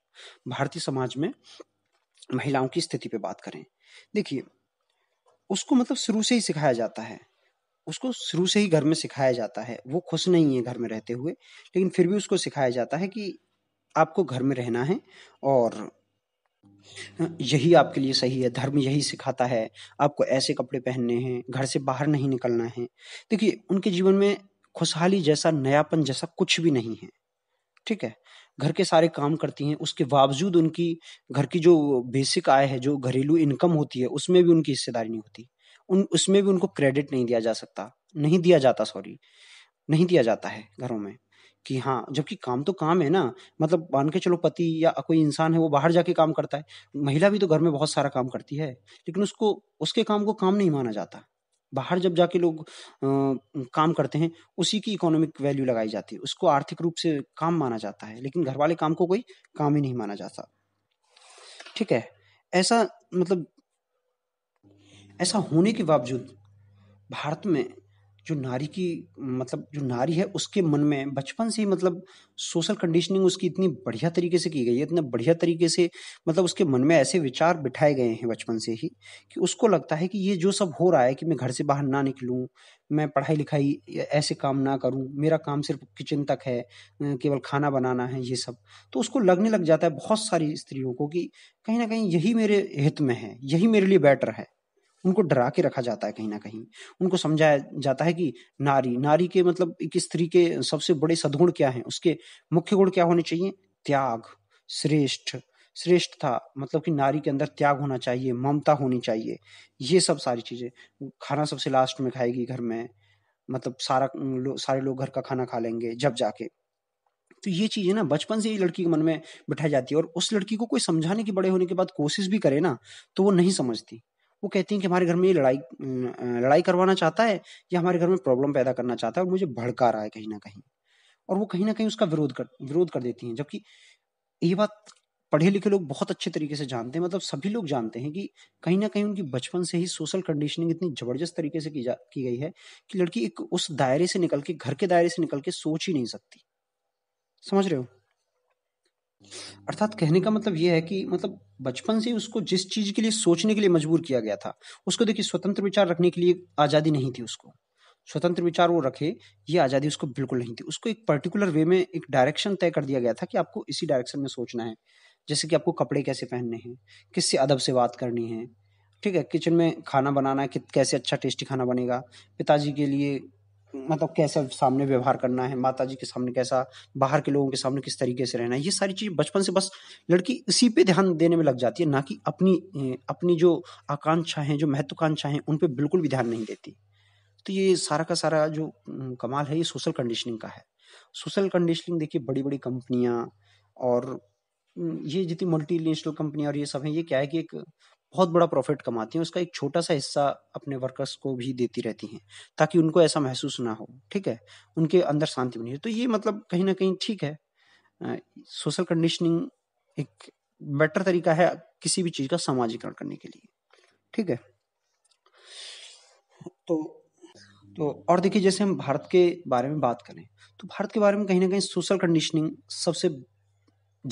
भारतीय समाज में महिलाओं की स्थिति पे बात करें देखिए उसको मतलब शुरू से ही सिखाया जाता है उसको शुरू से ही घर में सिखाया जाता है वो खुश नहीं है घर में रहते हुए लेकिन फिर भी उसको सिखाया जाता है कि आपको घर में रहना है और यही आपके लिए सही है धर्म यही सिखाता है आपको ऐसे कपड़े पहनने हैं घर से बाहर नहीं निकलना है देखिए उनके जीवन में खुशहाली जैसा नयापन जैसा कुछ भी नहीं है ठीक है घर के सारे काम करती हैं उसके बावजूद उनकी घर की जो बेसिक आय है जो घरेलू इनकम होती है उसमें भी उनकी हिस्सेदारी नहीं होती उन उसमें भी उनको क्रेडिट नहीं दिया जा सकता नहीं दिया जाता सॉरी नहीं दिया जाता है घरों में कि हाँ जबकि काम तो काम है ना मतलब मान के चलो पति या कोई इंसान है वो बाहर जाके काम करता है महिला भी तो घर में बहुत सारा काम करती है लेकिन उसको उसके काम को काम नहीं माना जाता बाहर जब जाके लोग आ, काम करते हैं उसी की इकोनॉमिक वैल्यू लगाई जाती है उसको आर्थिक रूप से काम माना जाता है लेकिन घर वाले काम को कोई काम ही नहीं माना जाता ठीक है ऐसा मतलब ऐसा होने के बावजूद भारत में जो नारी की मतलब जो नारी है उसके मन में बचपन से ही मतलब सोशल कंडीशनिंग उसकी इतनी बढ़िया तरीके से की गई है इतना बढ़िया तरीके से मतलब उसके मन में ऐसे विचार बिठाए गए हैं बचपन से ही कि उसको लगता है कि ये जो सब हो रहा है कि मैं घर से बाहर ना निकलूं मैं पढ़ाई लिखाई ऐसे काम ना करूं मेरा काम सिर्फ किचन तक है केवल खाना बनाना है ये सब तो उसको लगने लग जाता है बहुत सारी स्त्रियों को कि कहीं ना कहीं यही मेरे हित में है यही मेरे लिए बेटर है उनको डरा के रखा जाता है कहीं ना कहीं उनको समझाया जाता है कि नारी नारी के मतलब एक स्त्री के सबसे बड़े सदगुण क्या हैं उसके मुख्य गुण क्या होने चाहिए त्याग श्रेष्ठ श्रेष्ठ था मतलब कि नारी के अंदर त्याग होना चाहिए ममता होनी चाहिए ये सब सारी चीजें खाना सबसे लास्ट में खाएगी घर में मतलब सारा लो, सारे लोग घर का खाना खा लेंगे जब जाके तो ये चीज़ है ना बचपन से ही लड़की के मन में बिठाई जाती है और उस लड़की को कोई समझाने की बड़े होने के बाद कोशिश भी करे ना तो वो नहीं समझती वो कहती हैं कि हमारे घर में ये लड़ाई लड़ाई करवाना चाहता है या हमारे घर में प्रॉब्लम पैदा करना चाहता है और मुझे भड़का रहा है कहीं ना कहीं और वो कहीं ना कहीं उसका विरोध कर विरोध कर देती हैं जबकि ये बात पढ़े लिखे लोग बहुत अच्छे तरीके से जानते हैं मतलब सभी लोग जानते हैं कि कहीं ना कहीं उनकी बचपन से ही सोशल कंडीशनिंग इतनी जबरदस्त तरीके से की जा की गई है कि लड़की एक उस दायरे से निकल के घर के दायरे से निकल के सोच ही नहीं सकती समझ रहे हो अर्थात कहने का मतलब यह है कि मतलब बचपन से उसको जिस चीज के लिए सोचने के लिए मजबूर किया गया था उसको देखिए स्वतंत्र विचार रखने के लिए आजादी नहीं थी उसको स्वतंत्र विचार वो रखे ये आज़ादी उसको बिल्कुल नहीं थी उसको एक पर्टिकुलर वे में एक डायरेक्शन तय कर दिया गया था कि आपको इसी डायरेक्शन में सोचना है जैसे कि आपको कपड़े कैसे पहनने हैं किससे अदब से बात करनी है ठीक है किचन में खाना बनाना है कि कैसे अच्छा टेस्टी खाना बनेगा पिताजी के लिए मतलब कैसे सामने व्यवहार करना है माता जी के सामने कैसा बाहर के लोगों के सामने किस तरीके से रहना है ये सारी चीज़ बचपन से बस लड़की इसी पे ध्यान देने में लग जाती है ना कि अपनी अपनी जो आकांक्षा है जो महत्वाकांक्षा है उन पर बिल्कुल भी ध्यान नहीं देती तो ये सारा का सारा जो कमाल है ये सोशल कंडीशनिंग का है सोशल कंडीशनिंग देखिए बड़ी बड़ी कंपनियाँ और ये जितनी मल्टी नेशनल कंपनियाँ और ये सब हैं ये क्या है कि एक बहुत बड़ा प्रॉफिट कमाती हैं उसका एक छोटा सा हिस्सा अपने वर्कर्स को भी देती रहती हैं ताकि उनको ऐसा महसूस ना हो ठीक है उनके अंदर शांति बनी रहे तो ये मतलब कहीं ना कहीं ठीक है सोशल कंडीशनिंग एक बेटर तरीका है किसी भी चीज का सामाजिकरण करने के लिए ठीक है तो तो और देखिए जैसे हम भारत के बारे में बात करें तो भारत के बारे में कहीं ना कहीं सोशल कंडीशनिंग सबसे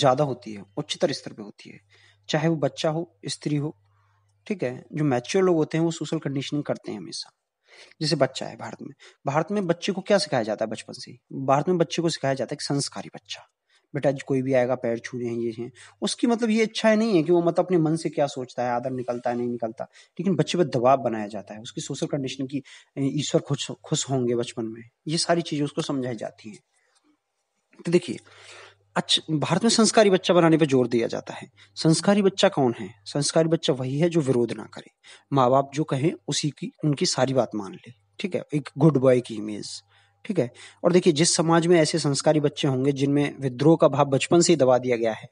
ज्यादा होती है उच्चतर स्तर पे होती है चाहे वो बच्चा हो स्त्री हो ठीक है जो मैच्योर लोग होते हैं वो सोशल कंडीशनिंग करते हैं हमेशा जैसे बच्चा है भारत में भारत में बच्चे को क्या सिखाया जाता है बचपन से भारत में बच्चे को सिखाया जाता है एक संस्कारी बच्चा बेटा कोई भी आएगा पैर छू हैं ये हैं उसकी मतलब ये इच्छा है नहीं है कि वो मतलब अपने मन से क्या सोचता है आदर निकलता है नहीं निकलता लेकिन बच्चे पर दबाव बनाया जाता है उसकी सोशल कंडीशन की ईश्वर खुश खुश होंगे बचपन में ये सारी चीजें उसको समझाई जाती हैं तो देखिए अच्छा भारत में संस्कारी बच्चा बनाने पर जोर दिया जाता है संस्कारी बच्चा कौन है संस्कारी बच्चा वही है जो विरोध ना करे माँ बाप जो कहें उसी की उनकी सारी बात मान ले ठीक है एक गुड बॉय की इमेज ठीक है और देखिए जिस समाज में ऐसे संस्कारी बच्चे होंगे जिनमें विद्रोह का भाव बचपन से ही दबा दिया गया है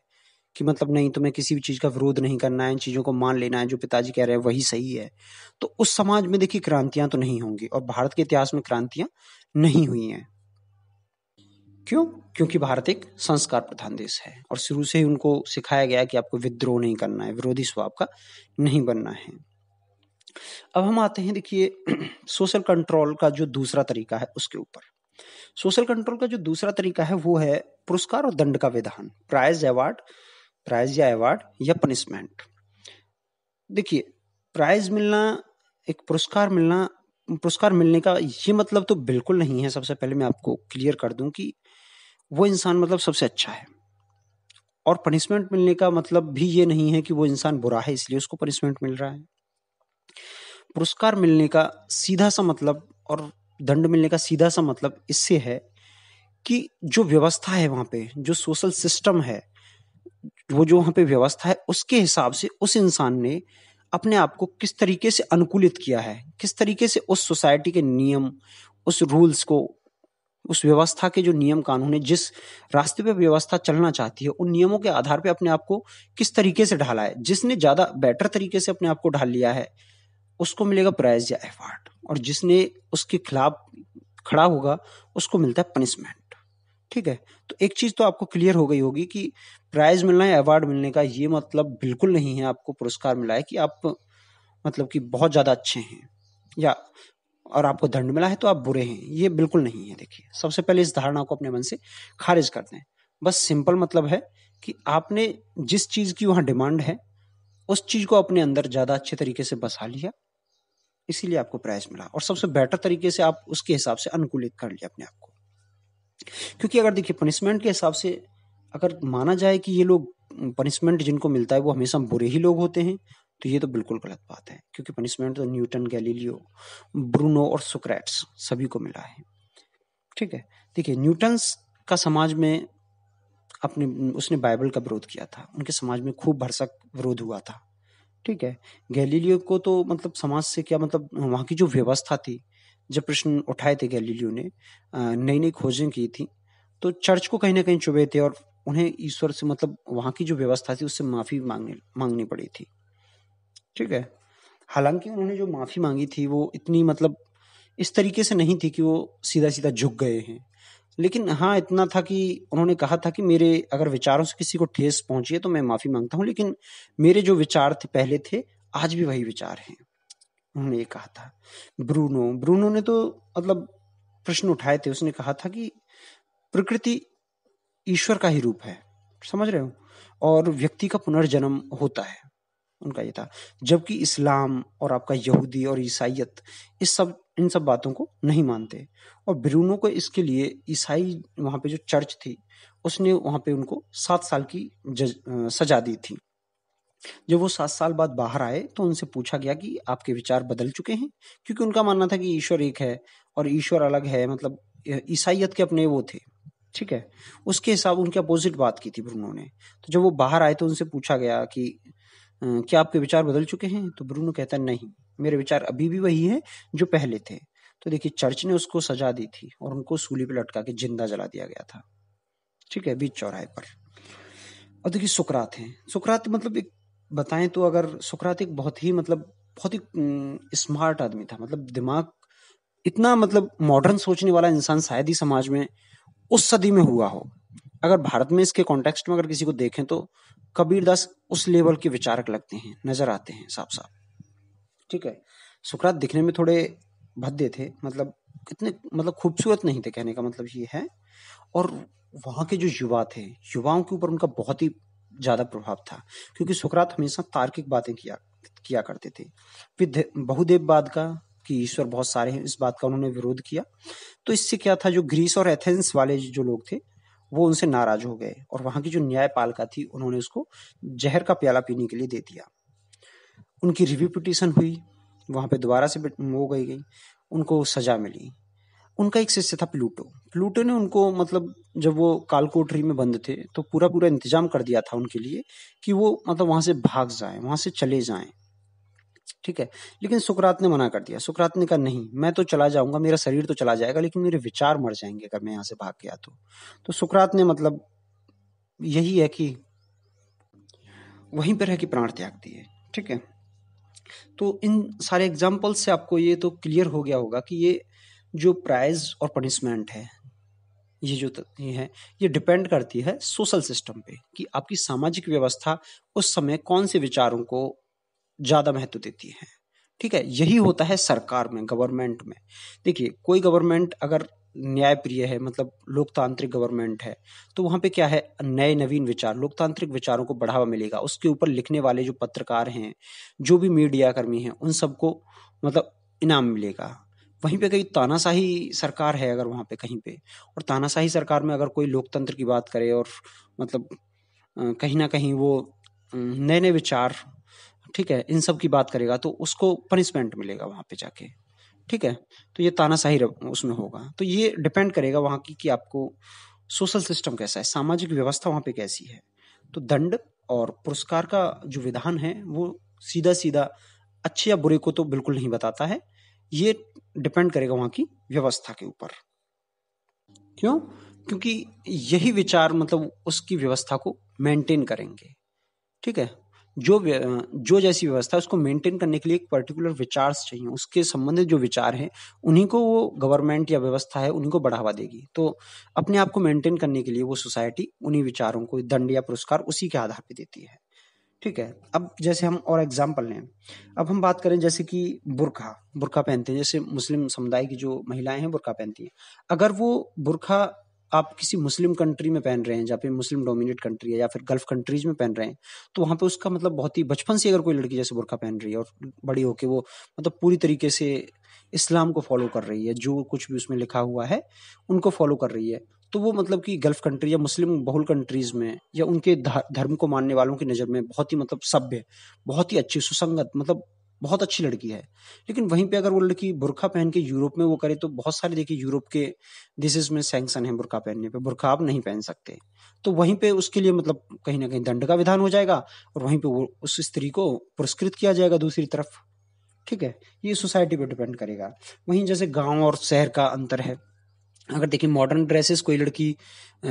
कि मतलब नहीं तुम्हें किसी भी चीज़ का विरोध नहीं करना है इन चीज़ों को मान लेना है जो पिताजी कह रहे हैं वही सही है तो उस समाज में देखिए क्रांतियां तो नहीं होंगी और भारत के इतिहास में क्रांतियां नहीं हुई हैं क्यों क्योंकि भारत एक संस्कार प्रधान देश है और शुरू से ही उनको सिखाया गया कि आपको विद्रोह नहीं करना है विरोधी स्वभाव का नहीं बनना है अब हम आते हैं देखिए सोशल कंट्रोल का जो दूसरा तरीका है उसके ऊपर सोशल कंट्रोल का जो दूसरा तरीका है वो है पुरस्कार और दंड का विधान प्राइज अवार्ड प्राइज या अवार्ड या पनिशमेंट देखिए प्राइज मिलना एक पुरस्कार मिलना पुरस्कार मिलने का ये मतलब तो बिल्कुल नहीं है सबसे पहले मैं आपको क्लियर कर दूं कि वो इंसान मतलब सबसे अच्छा है और पनिशमेंट मिलने का मतलब भी ये नहीं है कि वो इंसान बुरा है इसलिए उसको पनिशमेंट मिल रहा है पुरस्कार मिलने का सीधा सा मतलब और दंड मिलने का सीधा सा मतलब इससे है कि जो व्यवस्था है वहाँ पे जो सोशल सिस्टम है वो जो वहाँ पे व्यवस्था है उसके हिसाब से उस इंसान ने अपने आप को किस तरीके से अनुकूलित किया है किस तरीके से उस सोसाइटी के नियम उस रूल्स को उस व्यवस्था के जो नियम कानून है जिस रास्ते पे व्यवस्था चलना चाहती है उन नियमों के आधार पे अपने आप को किस तरीके से ढाला है जिसने ज़्यादा बेटर तरीके से अपने आप को ढाल लिया है उसको मिलेगा प्राइज या एवॉर्ड और जिसने उसके खिलाफ खड़ा होगा उसको मिलता है पनिशमेंट ठीक है तो एक चीज़ तो आपको क्लियर हो गई होगी कि प्राइज मिलना है अवार्ड मिलने का ये मतलब बिल्कुल नहीं है आपको पुरस्कार मिला है कि आप मतलब कि बहुत ज़्यादा अच्छे हैं या और आपको दंड मिला है तो आप बुरे हैं ये बिल्कुल नहीं है देखिए सबसे पहले इस धारणा को अपने मन से खारिज कर दें बस सिंपल मतलब है कि आपने जिस चीज़ की वहाँ डिमांड है उस चीज़ को अपने अंदर ज़्यादा अच्छे तरीके से बसा लिया इसीलिए आपको प्राइज मिला और सबसे बेटर तरीके से आप उसके हिसाब से अनुकूलित कर लिया अपने आप को क्योंकि अगर देखिए पनिशमेंट के हिसाब से अगर माना जाए कि ये लोग पनिशमेंट जिनको मिलता है वो हमेशा बुरे ही लोग होते हैं तो ये तो बिल्कुल गलत बात है क्योंकि पनिशमेंट तो न्यूटन गैलीलियो ब्रूनो और सुक्रेट्स सभी को मिला है ठीक है देखिए न्यूटन्स का समाज में अपने उसने बाइबल का विरोध किया था उनके समाज में खूब भरसक विरोध हुआ था ठीक है गैलीलियो को तो मतलब समाज से क्या मतलब वहाँ की जो व्यवस्था थी जब प्रश्न उठाए थे गैलीलियो ने नई नई खोजें की थी तो चर्च को कहीं ना कहीं चुभे थे और उन्हें ईश्वर से मतलब वहाँ की जो व्यवस्था थी उससे माफ़ी मांगने मांगनी पड़ी थी ठीक है हालांकि उन्होंने जो माफ़ी मांगी थी वो इतनी मतलब इस तरीके से नहीं थी कि वो सीधा सीधा झुक गए हैं लेकिन हाँ इतना था कि उन्होंने कहा था कि मेरे अगर विचारों से किसी को ठेस पहुंची है तो मैं माफ़ी मांगता हूँ लेकिन मेरे जो विचार थे पहले थे आज भी वही विचार हैं उन्होंने ये कहा था ब्रूनो ब्रूनो ने तो मतलब प्रश्न उठाए थे उसने कहा था कि प्रकृति ईश्वर का ही रूप है समझ रहे हो और व्यक्ति का पुनर्जन्म होता है उनका ये था जबकि इस्लाम और आपका यहूदी और ईसाइत इस सब इन सब बातों को नहीं मानते और ब्रूनो को इसके लिए ईसाई वहाँ पे जो चर्च थी उसने वहाँ पे उनको सात साल की सजा दी थी जब वो सात साल बाद बाहर आए तो उनसे पूछा गया कि आपके विचार बदल चुके हैं क्योंकि उनका मानना था कि ईश्वर एक है और ईश्वर अलग है मतलब ईसाइत के अपने वो थे ठीक है उसके हिसाब उनके अपोजिट बात की थी ब्रूनो ने तो जब वो बाहर आए तो उनसे पूछा गया कि क्या आपके विचार बदल चुके हैं तो ब्रूनो कहता है नहीं मेरे विचार अभी भी वही है जो पहले थे तो देखिए चर्च ने उसको सजा दी थी और उनको सूली पर लटका के जिंदा जला दिया गया था ठीक है बीच चौराहे पर और देखिए सुकरात है सुकरात मतलब एक बताएं तो अगर सुकरात एक बहुत ही मतलब बहुत ही स्मार्ट आदमी था मतलब दिमाग इतना मतलब मॉडर्न सोचने वाला इंसान शायद ही समाज में उस सदी में हुआ हो अगर भारत में इसके कॉन्टेक्स्ट में अगर किसी को देखें तो कबीरदास उस लेवल के विचारक लगते हैं नजर आते हैं साफ साफ ठीक है सुकरात दिखने में थोड़े भद्दे थे मतलब इतने मतलब खूबसूरत नहीं थे कहने का मतलब ये है और वहाँ के जो युवा थे युवाओं के ऊपर उनका बहुत ही ज़्यादा प्रभाव था क्योंकि सुकरात हमेशा तार्किक बातें किया किया करते थे बहुदेव बहुदेववाद का कि ईश्वर बहुत सारे हैं इस बात का उन्होंने विरोध किया तो इससे क्या था जो ग्रीस और एथेंस वाले जो लोग थे वो उनसे नाराज हो गए और वहां की जो न्यायपालिका थी उन्होंने उसको जहर का प्याला पीने के लिए दे दिया उनकी रिव्यू पिटिशन हुई वहां पे दोबारा से वो गई गई उनको सजा मिली उनका एक शिष्य था प्लूटो प्लूटो ने उनको मतलब जब वो कालकोटरी में बंद थे तो पूरा पूरा इंतजाम कर दिया था उनके लिए कि वो मतलब वहां से भाग जाए वहां से चले जाएं ठीक है लेकिन सुकरात ने मना कर दिया सुकरात ने कहा नहीं मैं तो चला जाऊंगा मेरा शरीर तो चला जाएगा लेकिन मेरे विचार मर जाएंगे अगर मैं यहाँ से भाग गया तो तो सुकरात ने मतलब यही है कि वहीं पर है कि प्राण त्याग दिए ठीक है तो इन सारे एग्जाम्पल से आपको ये तो क्लियर हो गया होगा कि ये जो प्राइज और पनिशमेंट है ये जो ये है ये डिपेंड करती है सोशल सिस्टम पे कि आपकी सामाजिक व्यवस्था उस समय कौन से विचारों को ज़्यादा महत्व देती है ठीक है यही होता है सरकार में गवर्नमेंट में देखिए कोई गवर्नमेंट अगर न्यायप्रिय है मतलब लोकतांत्रिक गवर्नमेंट है तो वहाँ पे क्या है नए नवीन विचार लोकतांत्रिक विचारों को बढ़ावा मिलेगा उसके ऊपर लिखने वाले जो पत्रकार हैं जो भी मीडिया कर्मी हैं उन सबको मतलब इनाम मिलेगा वहीं पे कहीं तानाशाही सरकार है अगर वहाँ पे कहीं पे और तानाशाही सरकार में अगर कोई लोकतंत्र की बात करे और मतलब कहीं ना कहीं वो नए नए विचार ठीक है इन सब की बात करेगा तो उसको पनिशमेंट मिलेगा वहाँ पे जाके ठीक है तो ये तानाशाही उसमें होगा तो ये डिपेंड करेगा वहाँ की कि आपको सोशल सिस्टम कैसा है सामाजिक व्यवस्था वहाँ पे कैसी है तो दंड और पुरस्कार का जो विधान है वो सीधा सीधा अच्छे या बुरे को तो बिल्कुल नहीं बताता है ये डिपेंड करेगा वहाँ की व्यवस्था के ऊपर क्यों क्योंकि यही विचार मतलब उसकी व्यवस्था को मेंटेन करेंगे ठीक है जो जो जैसी व्यवस्था उसको मेंटेन करने के लिए एक पर्टिकुलर विचार्स चाहिए उसके संबंधित जो विचार हैं उन्हीं को वो गवर्नमेंट या व्यवस्था है उन्हीं को बढ़ावा देगी तो अपने आप को मेंटेन करने के लिए वो सोसाइटी उन्हीं विचारों को दंड या पुरस्कार उसी के आधार पर देती है ठीक है अब जैसे हम और एग्जाम्पल लें अब हम बात करें जैसे कि बुरखा बुरखा पहनते हैं जैसे मुस्लिम समुदाय की जो महिलाएं हैं बुरखा पहनती हैं अगर वो बुरखा आप किसी मुस्लिम कंट्री में पहन रहे हैं जहाँ पे मुस्लिम डोमिनेट कंट्री है या फिर गल्फ कंट्रीज में पहन रहे हैं तो वहाँ पे उसका मतलब बहुत ही बचपन से अगर कोई लड़की जैसे बुरखा पहन रही है और बड़ी होके वो मतलब पूरी तरीके से इस्लाम को फॉलो कर रही है जो कुछ भी उसमें लिखा हुआ है उनको फॉलो कर रही है तो वो मतलब कि गल्फ कंट्री या मुस्लिम बहुल कंट्रीज में या उनके धर्म को मानने वालों की नज़र में बहुत ही मतलब सभ्य बहुत ही अच्छी सुसंगत मतलब बहुत अच्छी लड़की है लेकिन वहीं पे अगर वो लड़की बुरखा पहन के यूरोप में वो करे तो बहुत सारे देखिए यूरोप के देशेज में सैंक्शन है बुरखा पहनने पे बुरखा आप नहीं पहन सकते तो वहीं पे उसके लिए मतलब कहीं ना कहीं दंड का विधान हो जाएगा और वहीं पे वो उस स्त्री को पुरस्कृत किया जाएगा दूसरी तरफ ठीक है ये सोसाइटी पर डिपेंड करेगा वहीं जैसे गाँव और शहर का अंतर है अगर देखिए मॉडर्न ड्रेसेस कोई लड़की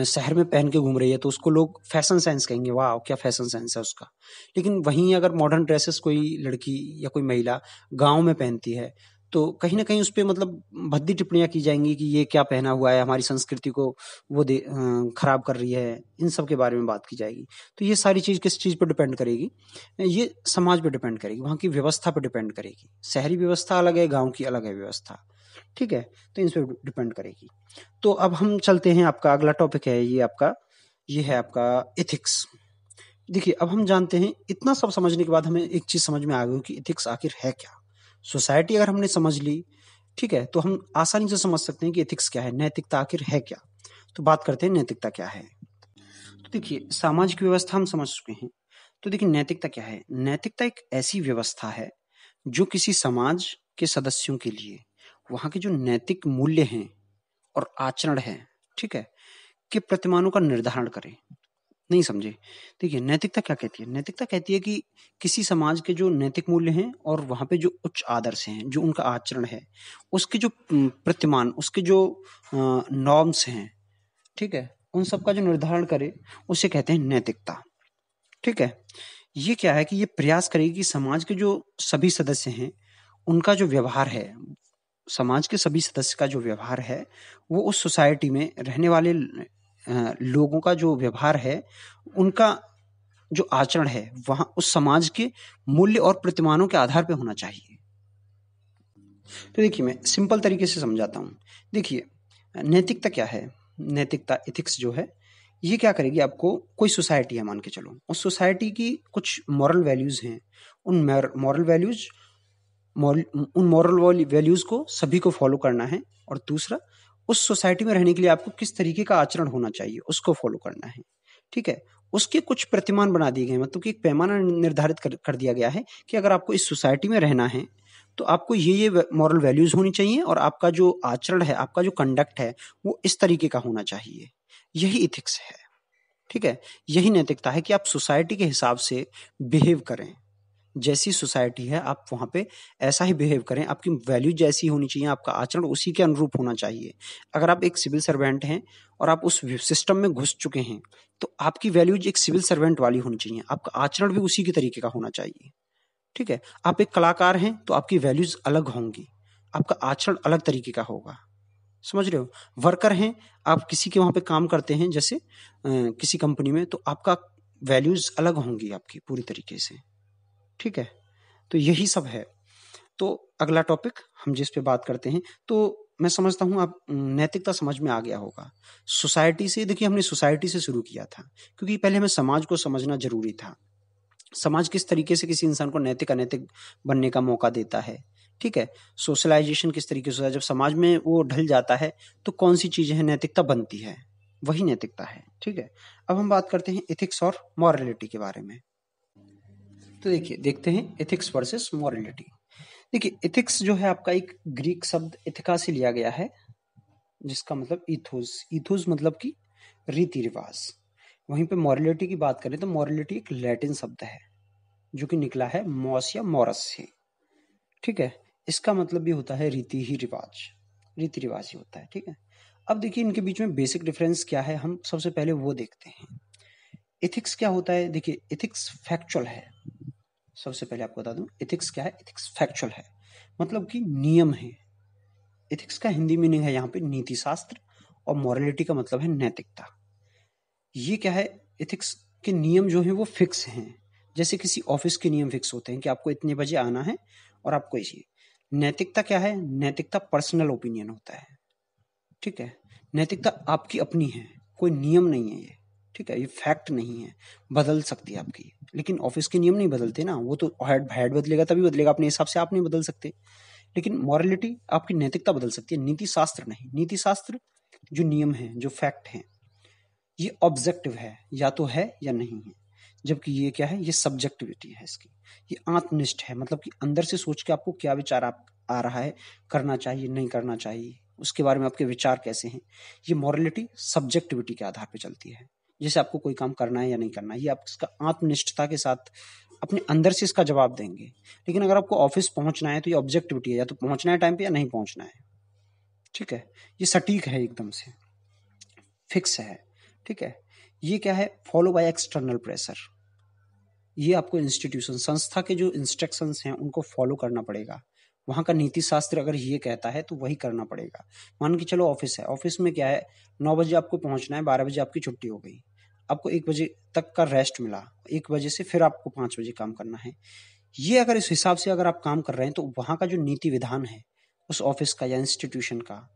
शहर में पहन के घूम रही है तो उसको लोग फैशन सेंस कहेंगे वाह क्या फैशन सेंस है उसका लेकिन वहीं अगर मॉडर्न ड्रेसेस कोई लड़की या कोई महिला गांव में पहनती है तो कहीं ना कहीं उस पर मतलब भद्दी टिप्पणियाँ की जाएंगी कि ये क्या पहना हुआ है हमारी संस्कृति को वो दे खराब कर रही है इन सब के बारे में बात की जाएगी तो ये सारी चीज़ किस चीज़ पर डिपेंड करेगी ये समाज पर डिपेंड करेगी वहाँ की व्यवस्था पर डिपेंड करेगी शहरी व्यवस्था अलग है गाँव की अलग है व्यवस्था ठीक है तो इन पर डिपेंड करेगी तो अब हम चलते हैं आपका अगला टॉपिक है ये आपका ये है आपका इथिक्स देखिए अब हम जानते हैं इतना सब समझने के बाद हमें एक चीज़ समझ में आ गई कि इथिक्स आखिर है क्या सोसाइटी अगर हमने समझ ली ठीक है तो हम आसानी से समझ सकते हैं कि एथिक्स क्या है नैतिकता आखिर है क्या तो बात करते हैं नैतिकता क्या है तो देखिए सामाजिक व्यवस्था हम समझ चुके हैं तो देखिए नैतिकता क्या है नैतिकता एक ऐसी व्यवस्था है जो किसी समाज के सदस्यों के लिए वहाँ के जो नैतिक मूल्य हैं और आचरण है ठीक है के प्रतिमानों का निर्धारण करें नहीं समझे देखिए नैतिकता क्या कहती है नैतिकता कहती है कि किसी समाज के जो नैतिक मूल्य हैं और वहाँ पे जो उच्च आदर्श हैं जो उनका आचरण है उसके जो प्रतिमान उसके जो नॉर्म्स हैं ठीक है उन सब का जो निर्धारण करे उसे कहते हैं नैतिकता ठीक है ये क्या है कि ये प्रयास करेगी कि समाज के जो सभी सदस्य हैं उनका जो व्यवहार है समाज के सभी सदस्य का जो व्यवहार है वो उस सोसाइटी में रहने वाले लोगों का जो व्यवहार है उनका जो आचरण है वहां उस समाज के मूल्य और प्रतिमानों के आधार पर होना चाहिए तो देखिए मैं सिंपल तरीके से समझाता हूँ देखिए नैतिकता क्या है नैतिकता इथिक्स जो है ये क्या करेगी आपको कोई सोसाइटी है मान के चलो उस सोसाइटी की कुछ मॉरल वैल्यूज़ हैं उन मॉरल वैल्यूज़ उन मॉरल वैल्यूज़ को सभी को फॉलो करना है और दूसरा उस सोसाइटी में रहने के लिए आपको किस तरीके का आचरण होना चाहिए उसको फॉलो करना है ठीक है उसके कुछ प्रतिमान बना दिए गए मतलब कि एक पैमाना निर्धारित कर, कर दिया गया है कि अगर आपको इस सोसाइटी में रहना है तो आपको ये ये मॉरल वैल्यूज़ होनी चाहिए और आपका जो आचरण है आपका जो कंडक्ट है वो इस तरीके का होना चाहिए यही इथिक्स है ठीक है यही नैतिकता है कि आप सोसाइटी के हिसाब से बिहेव करें जैसी सोसाइटी है आप वहाँ पे ऐसा ही बिहेव करें आपकी वैल्यू जैसी होनी चाहिए आपका आचरण उसी के अनुरूप होना चाहिए अगर आप एक सिविल सर्वेंट हैं और आप उस सिस्टम में घुस चुके हैं तो आपकी वैल्यूज एक सिविल सर्वेंट वाली होनी चाहिए आपका आचरण भी उसी के तरीके का होना चाहिए ठीक है आप एक कलाकार हैं तो आपकी वैल्यूज अलग होंगी आपका आचरण अलग तरीके का होगा समझ रहे हो वर्कर हैं आप किसी के वहाँ पे काम करते हैं जैसे किसी कंपनी में तो आपका वैल्यूज अलग होंगी आपकी पूरी तरीके से ठीक है तो यही सब है तो अगला टॉपिक हम जिस पे बात करते हैं तो मैं समझता हूँ आप नैतिकता समझ में आ गया होगा सोसाइटी से देखिए हमने सोसाइटी से शुरू किया था क्योंकि पहले हमें समाज को समझना जरूरी था समाज किस तरीके से किसी इंसान को नैतिक अनैतिक बनने का मौका देता है ठीक है सोशलाइजेशन किस तरीके से जब समाज में वो ढल जाता है तो कौन सी चीज़ें हैं नैतिकता बनती है वही नैतिकता है ठीक है अब हम बात करते हैं इथिक्स और मॉरलिटी के बारे में तो देखिए देखते हैं एथिक्स वर्सेस मॉरलिटी देखिए एथिक्स जो है आपका एक ग्रीक शब्द एथिका से लिया गया है जिसका मतलब इथोस इथोस मतलब कि रीति रिवाज वहीं पे मॉरलिटी की बात करें तो मॉरलिटी एक लैटिन शब्द है जो कि निकला है मॉस या मॉरस से ठीक है इसका मतलब भी होता है रीति ही रिवाज रीति रिवाज ही होता है ठीक है अब देखिए इनके बीच में बेसिक डिफरेंस क्या है हम सबसे पहले वो देखते हैं एथिक्स क्या होता है देखिए एथिक्स फैक्चुअल है सबसे पहले आपको बता दूं इथिक्स क्या है इथिक्स फैक्चुअल है मतलब कि नियम है इथिक्स का हिंदी मीनिंग है यहाँ पे नीति शास्त्र और मॉरलिटी का मतलब है नैतिकता ये क्या है इथिक्स के नियम जो हैं वो फिक्स हैं जैसे किसी ऑफिस के नियम फिक्स होते हैं कि आपको इतने बजे आना है और आपको ये नैतिकता क्या है नैतिकता पर्सनल ओपिनियन होता है ठीक है नैतिकता आपकी अपनी है कोई नियम नहीं है ये ठीक है ये फैक्ट नहीं है बदल सकती है आपकी लेकिन ऑफिस के नियम नहीं बदलते ना वो तो हेड हेड बदलेगा तभी बदलेगा अपने हिसाब से आप नहीं बदल सकते लेकिन मॉरलिटी आपकी नैतिकता बदल सकती है नीति शास्त्र नहीं नीति शास्त्र जो नियम है जो फैक्ट है ये ऑब्जेक्टिव है या तो है या नहीं है जबकि ये क्या है ये सब्जेक्टिविटी है इसकी ये आत्मनिष्ठ है मतलब कि अंदर से सोच के आपको क्या विचार आप आ रहा है करना चाहिए नहीं करना चाहिए उसके बारे में आपके विचार कैसे हैं ये मॉरलिटी सब्जेक्टिविटी के आधार पर चलती है जैसे आपको कोई काम करना है या नहीं करना है ये आप इसका आत्मनिष्ठता के साथ अपने अंदर से इसका जवाब देंगे लेकिन अगर आपको ऑफिस पहुंचना है तो ये ऑब्जेक्टिविटी है या तो पहुंचना है टाइम पे या नहीं पहुंचना है ठीक है ये सटीक है एकदम से फिक्स है ठीक है ये क्या है फॉलो बाय एक्सटर्नल प्रेशर ये आपको इंस्टीट्यूशन संस्था के जो इंस्ट्रक्शंस हैं उनको फॉलो करना पड़ेगा वहां का नीति शास्त्र अगर ये कहता है तो वही करना पड़ेगा मान के चलो ऑफिस है ऑफिस में क्या है नौ बजे आपको पहुंचना है बारह बजे आपकी छुट्टी हो गई आपको एक बजे तक का रेस्ट मिला एक बजे से फिर आपको पाँच बजे काम करना है ये अगर इस हिसाब से अगर आप काम कर रहे हैं तो वहाँ का जो नीति विधान है उस ऑफिस का या इंस्टीट्यूशन का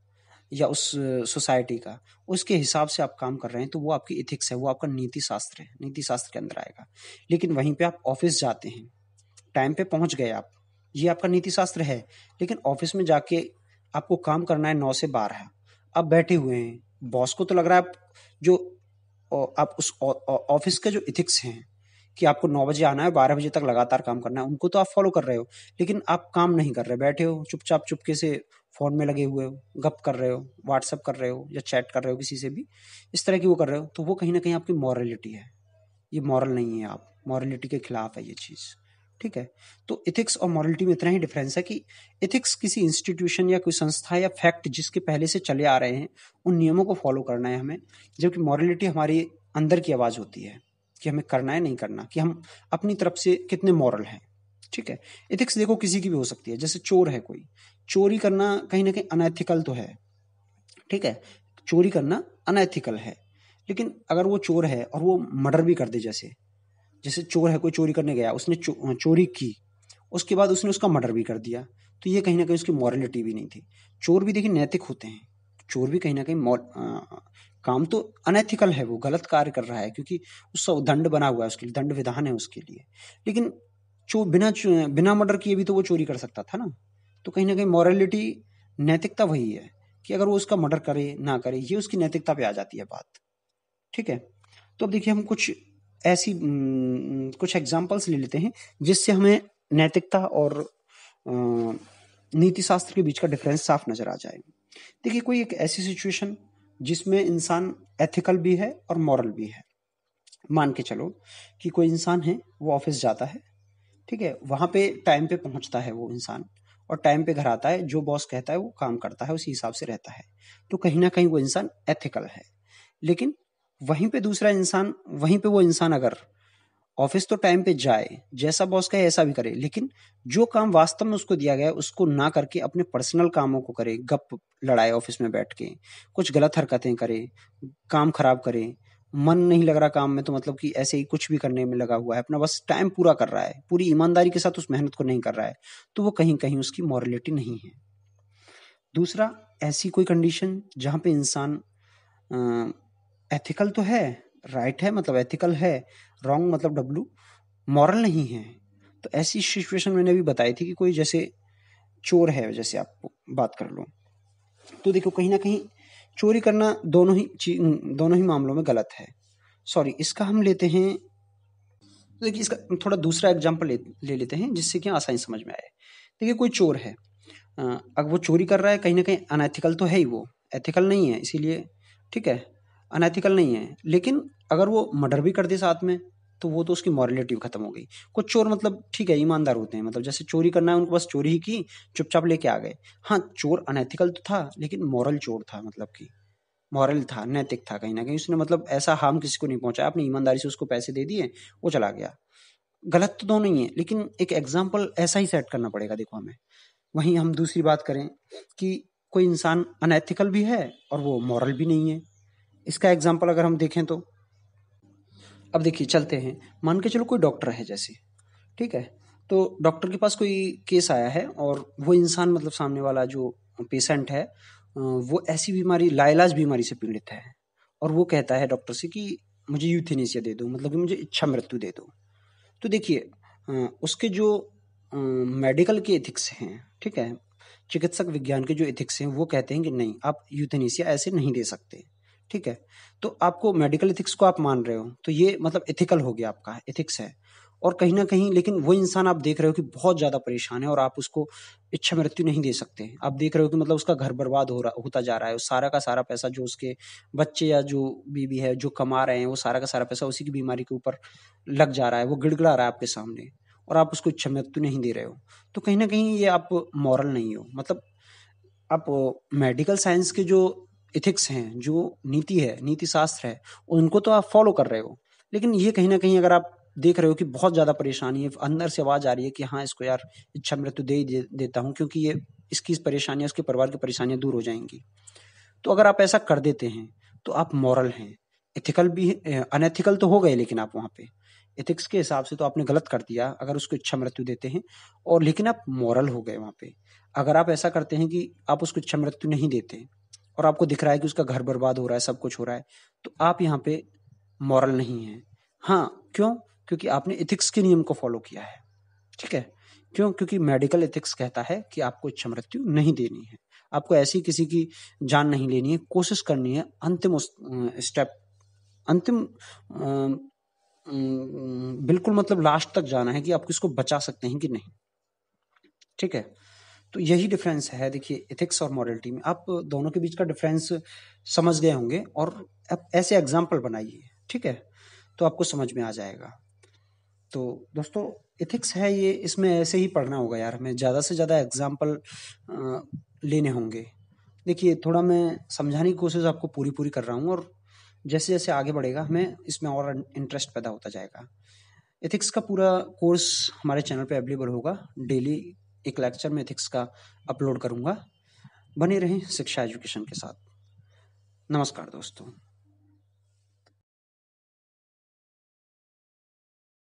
या उस सोसाइटी का उसके हिसाब से आप काम कर रहे हैं तो वो आपकी इथिक्स है वो आपका नीति शास्त्र है नीति शास्त्र के अंदर आएगा लेकिन वहीं पे आप ऑफिस जाते हैं टाइम पे पहुंच गए आप ये आपका नीति शास्त्र है लेकिन ऑफिस में जाके आपको काम करना है नौ से बारह आप बैठे हुए हैं बॉस को तो लग रहा है आप जो आप उस ऑफिस के जो इथिक्स हैं कि आपको नौ बजे आना है बारह बजे तक लगातार काम करना है उनको तो आप फॉलो कर रहे हो लेकिन आप काम नहीं कर रहे बैठे हो चुपचाप चुपके से फ़ोन में लगे हुए हो गप कर रहे हो व्हाट्सअप कर रहे हो या चैट कर रहे हो किसी से भी इस तरह की वो कर रहे हो तो वो कहीं ना कहीं आपकी मॉरलिटी है ये मॉरल नहीं है आप मॉरलिटी के खिलाफ है ये चीज़ ठीक है तो इथिक्स और मॉरलिटी में इतना ही डिफरेंस है कि इथिक्स किसी इंस्टीट्यूशन या कोई संस्था या फैक्ट जिसके पहले से चले आ रहे हैं उन नियमों को फॉलो करना है हमें जबकि मॉरलिटी हमारी अंदर की आवाज़ होती है कि हमें करना है नहीं करना कि हम अपनी तरफ से कितने मॉरल हैं ठीक है इथिक्स देखो किसी की भी हो सकती है जैसे चोर है कोई चोरी करना कहीं ना कहीं अनैथिकल तो है ठीक है चोरी करना अनैथिकल है लेकिन अगर वो चोर है और वो मर्डर भी कर दे जैसे जैसे चोर है कोई चोरी करने गया उसने चो, हाँ, चोरी की उसके बाद उसने उसका मर्डर भी कर दिया तो ये कहीं ना कहीं उसकी मॉरलिटी भी नहीं थी चोर भी देखिए नैतिक होते हैं चोर भी कहीं ना कहीं हाँ, काम तो अनैथिकल है वो गलत कार्य कर रहा है क्योंकि उसका दंड बना हुआ है उसके लिए दंड विधान है उसके लिए लेकिन चो बिना चो, बिना मर्डर किए भी तो वो चोरी कर सकता था ना तो कहीं ना कहीं मॉरलिटी नैतिकता वही है कि अगर वो उसका मर्डर करे ना करे ये उसकी नैतिकता पे आ जाती है बात ठीक है तो अब देखिए हम कुछ ऐसी कुछ एग्जाम्पल्स ले लेते हैं जिससे हमें नैतिकता और नीति शास्त्र के बीच का डिफरेंस साफ नजर आ जाए देखिए कोई एक ऐसी सिचुएशन जिसमें इंसान एथिकल भी है और मॉरल भी है मान के चलो कि कोई इंसान है वो ऑफिस जाता है ठीक है वहां पे टाइम पे पहुंचता है वो इंसान और टाइम पे घर आता है जो बॉस कहता है वो काम करता है उसी हिसाब से रहता है तो कहीं ना कहीं वो इंसान एथिकल है लेकिन वहीं पे दूसरा इंसान वहीं पे वो इंसान अगर ऑफिस तो टाइम पे जाए जैसा बॉस कहे ऐसा भी करे लेकिन जो काम वास्तव में उसको दिया गया उसको ना करके अपने पर्सनल कामों को करे गप लड़ाए ऑफिस में बैठ के कुछ गलत हरकतें करे काम खराब करे मन नहीं लग रहा काम में तो मतलब कि ऐसे ही कुछ भी करने में लगा हुआ है अपना बस टाइम पूरा कर रहा है पूरी ईमानदारी के साथ उस मेहनत को नहीं कर रहा है तो वो कहीं कहीं उसकी मॉरलिटी नहीं है दूसरा ऐसी कोई कंडीशन जहाँ पे इंसान एथिकल तो है राइट है मतलब एथिकल है रॉन्ग मतलब डब्लू मॉरल नहीं है तो ऐसी सिचुएशन मैंने अभी बताई थी कि कोई जैसे चोर है जैसे आप बात कर लो तो देखो कहीं ना कहीं चोरी करना दोनों ही दोनों ही मामलों में गलत है सॉरी इसका हम लेते हैं तो देखिए इसका थोड़ा दूसरा एग्जाम्पल ले, ले लेते हैं जिससे कि आसानी समझ में आए देखिए कोई चोर है अगर वो चोरी कर रहा है कहीं ना कहीं अनएथिकल तो है ही वो एथिकल नहीं है इसीलिए ठीक है अनैथिकल नहीं है लेकिन अगर वो मर्डर भी कर दे साथ में तो वो तो उसकी मॉरलिटी खत्म हो गई कुछ चोर मतलब ठीक है ईमानदार होते हैं मतलब जैसे चोरी करना है उनको बस चोरी ही की चुपचाप लेके आ गए हाँ चोर अनैथिकल तो था लेकिन मॉरल चोर था मतलब कि मॉरल था नैतिक था कहीं ना कहीं उसने मतलब ऐसा हार्म किसी को नहीं पहुंचाया अपनी ईमानदारी से उसको पैसे दे दिए वो चला गया गलत तो दोनों ही है लेकिन एक एग्जाम्पल ऐसा ही सेट करना पड़ेगा देखो हमें वहीं हम दूसरी बात करें कि कोई इंसान अनैथिकल भी है और वो मॉरल भी नहीं है इसका एग्जाम्पल अगर हम देखें तो अब देखिए चलते हैं मान के चलो कोई डॉक्टर है जैसे ठीक है तो डॉक्टर के पास कोई केस आया है और वो इंसान मतलब सामने वाला जो पेशेंट है वो ऐसी बीमारी लाइलाज बीमारी से पीड़ित है और वो कहता है डॉक्टर से कि मुझे यूथेनेसिया दे दो मतलब कि मुझे इच्छा मृत्यु दे दो तो देखिए उसके जो मेडिकल के एथिक्स हैं ठीक है चिकित्सक विज्ञान के जो एथिक्स हैं वो कहते हैं कि नहीं आप यूथेनेसिया ऐसे नहीं दे सकते ठीक है तो आपको मेडिकल इथिक्स को आप मान रहे हो तो ये मतलब एथिकल हो गया आपका एथिक्स है और कहीं ना कहीं लेकिन वो इंसान आप देख रहे हो कि बहुत ज़्यादा परेशान है और आप उसको इच्छा मृत्यु नहीं दे सकते आप देख रहे हो कि मतलब उसका घर बर्बाद हो रहा होता जा रहा है सारा का सारा पैसा जो उसके बच्चे या जो बीबी है जो कमा रहे हैं वो सारा का सारा पैसा उसी की बीमारी के ऊपर लग जा रहा है वो गिड़गड़ा रहा है आपके सामने और आप उसको इच्छा मृत्यु नहीं दे रहे हो तो कहीं ना कहीं ये आप मॉरल नहीं हो मतलब आप मेडिकल साइंस के जो इथिक्स हैं जो नीति है नीति शास्त्र है उनको तो आप फॉलो कर रहे हो लेकिन ये कहीं ना कहीं अगर आप देख रहे हो कि बहुत ज़्यादा परेशानी है अंदर से आवाज़ आ रही है कि हाँ इसको यार इच्छा मृत्यु दे ही देता हूँ क्योंकि ये इसकी परेशानियां परेशानियाँ उसके परिवार की परेशानियाँ दूर हो जाएंगी तो अगर आप ऐसा कर देते हैं तो आप मॉरल हैं एथिकल भी अनएथिकल तो हो गए लेकिन आप वहाँ पे एथिक्स के हिसाब से तो आपने गलत कर दिया अगर उसको इच्छा मृत्यु देते हैं और लेकिन आप मॉरल हो गए वहाँ पे अगर आप ऐसा करते हैं कि आप उसको इच्छा मृत्यु नहीं देते और आपको दिख रहा है कि उसका घर बर्बाद हो रहा है सब कुछ हो रहा है तो आप यहाँ पे मॉरल नहीं है हाँ क्यों क्योंकि आपने इथिक्स के नियम को फॉलो किया है ठीक है क्यों क्योंकि मेडिकल इथिक्स कहता है कि आपको इच्छा मृत्यु नहीं देनी है आपको ऐसी किसी की जान नहीं लेनी है कोशिश करनी है अंतिम स्टेप अंतिम बिल्कुल मतलब लास्ट तक जाना है कि आप किसको बचा सकते हैं कि नहीं ठीक है तो यही डिफरेंस है देखिए इथिक्स और मॉरलिटी में आप दोनों के बीच का डिफरेंस समझ गए होंगे और आप ऐसे एग्जाम्पल बनाइए ठीक है तो आपको समझ में आ जाएगा तो दोस्तों इथिक्स है ये इसमें ऐसे ही पढ़ना होगा यार हमें ज़्यादा से ज़्यादा एग्जाम्पल लेने होंगे देखिए थोड़ा मैं समझाने की कोशिश आपको पूरी पूरी कर रहा हूँ और जैसे जैसे आगे बढ़ेगा हमें इसमें और इंटरेस्ट पैदा होता जाएगा एथिक्स का पूरा कोर्स हमारे चैनल पे अवेलेबल होगा डेली एक लेक्चर में एथिक्स का अपलोड करूँगा बने रहें शिक्षा एजुकेशन के साथ नमस्कार दोस्तों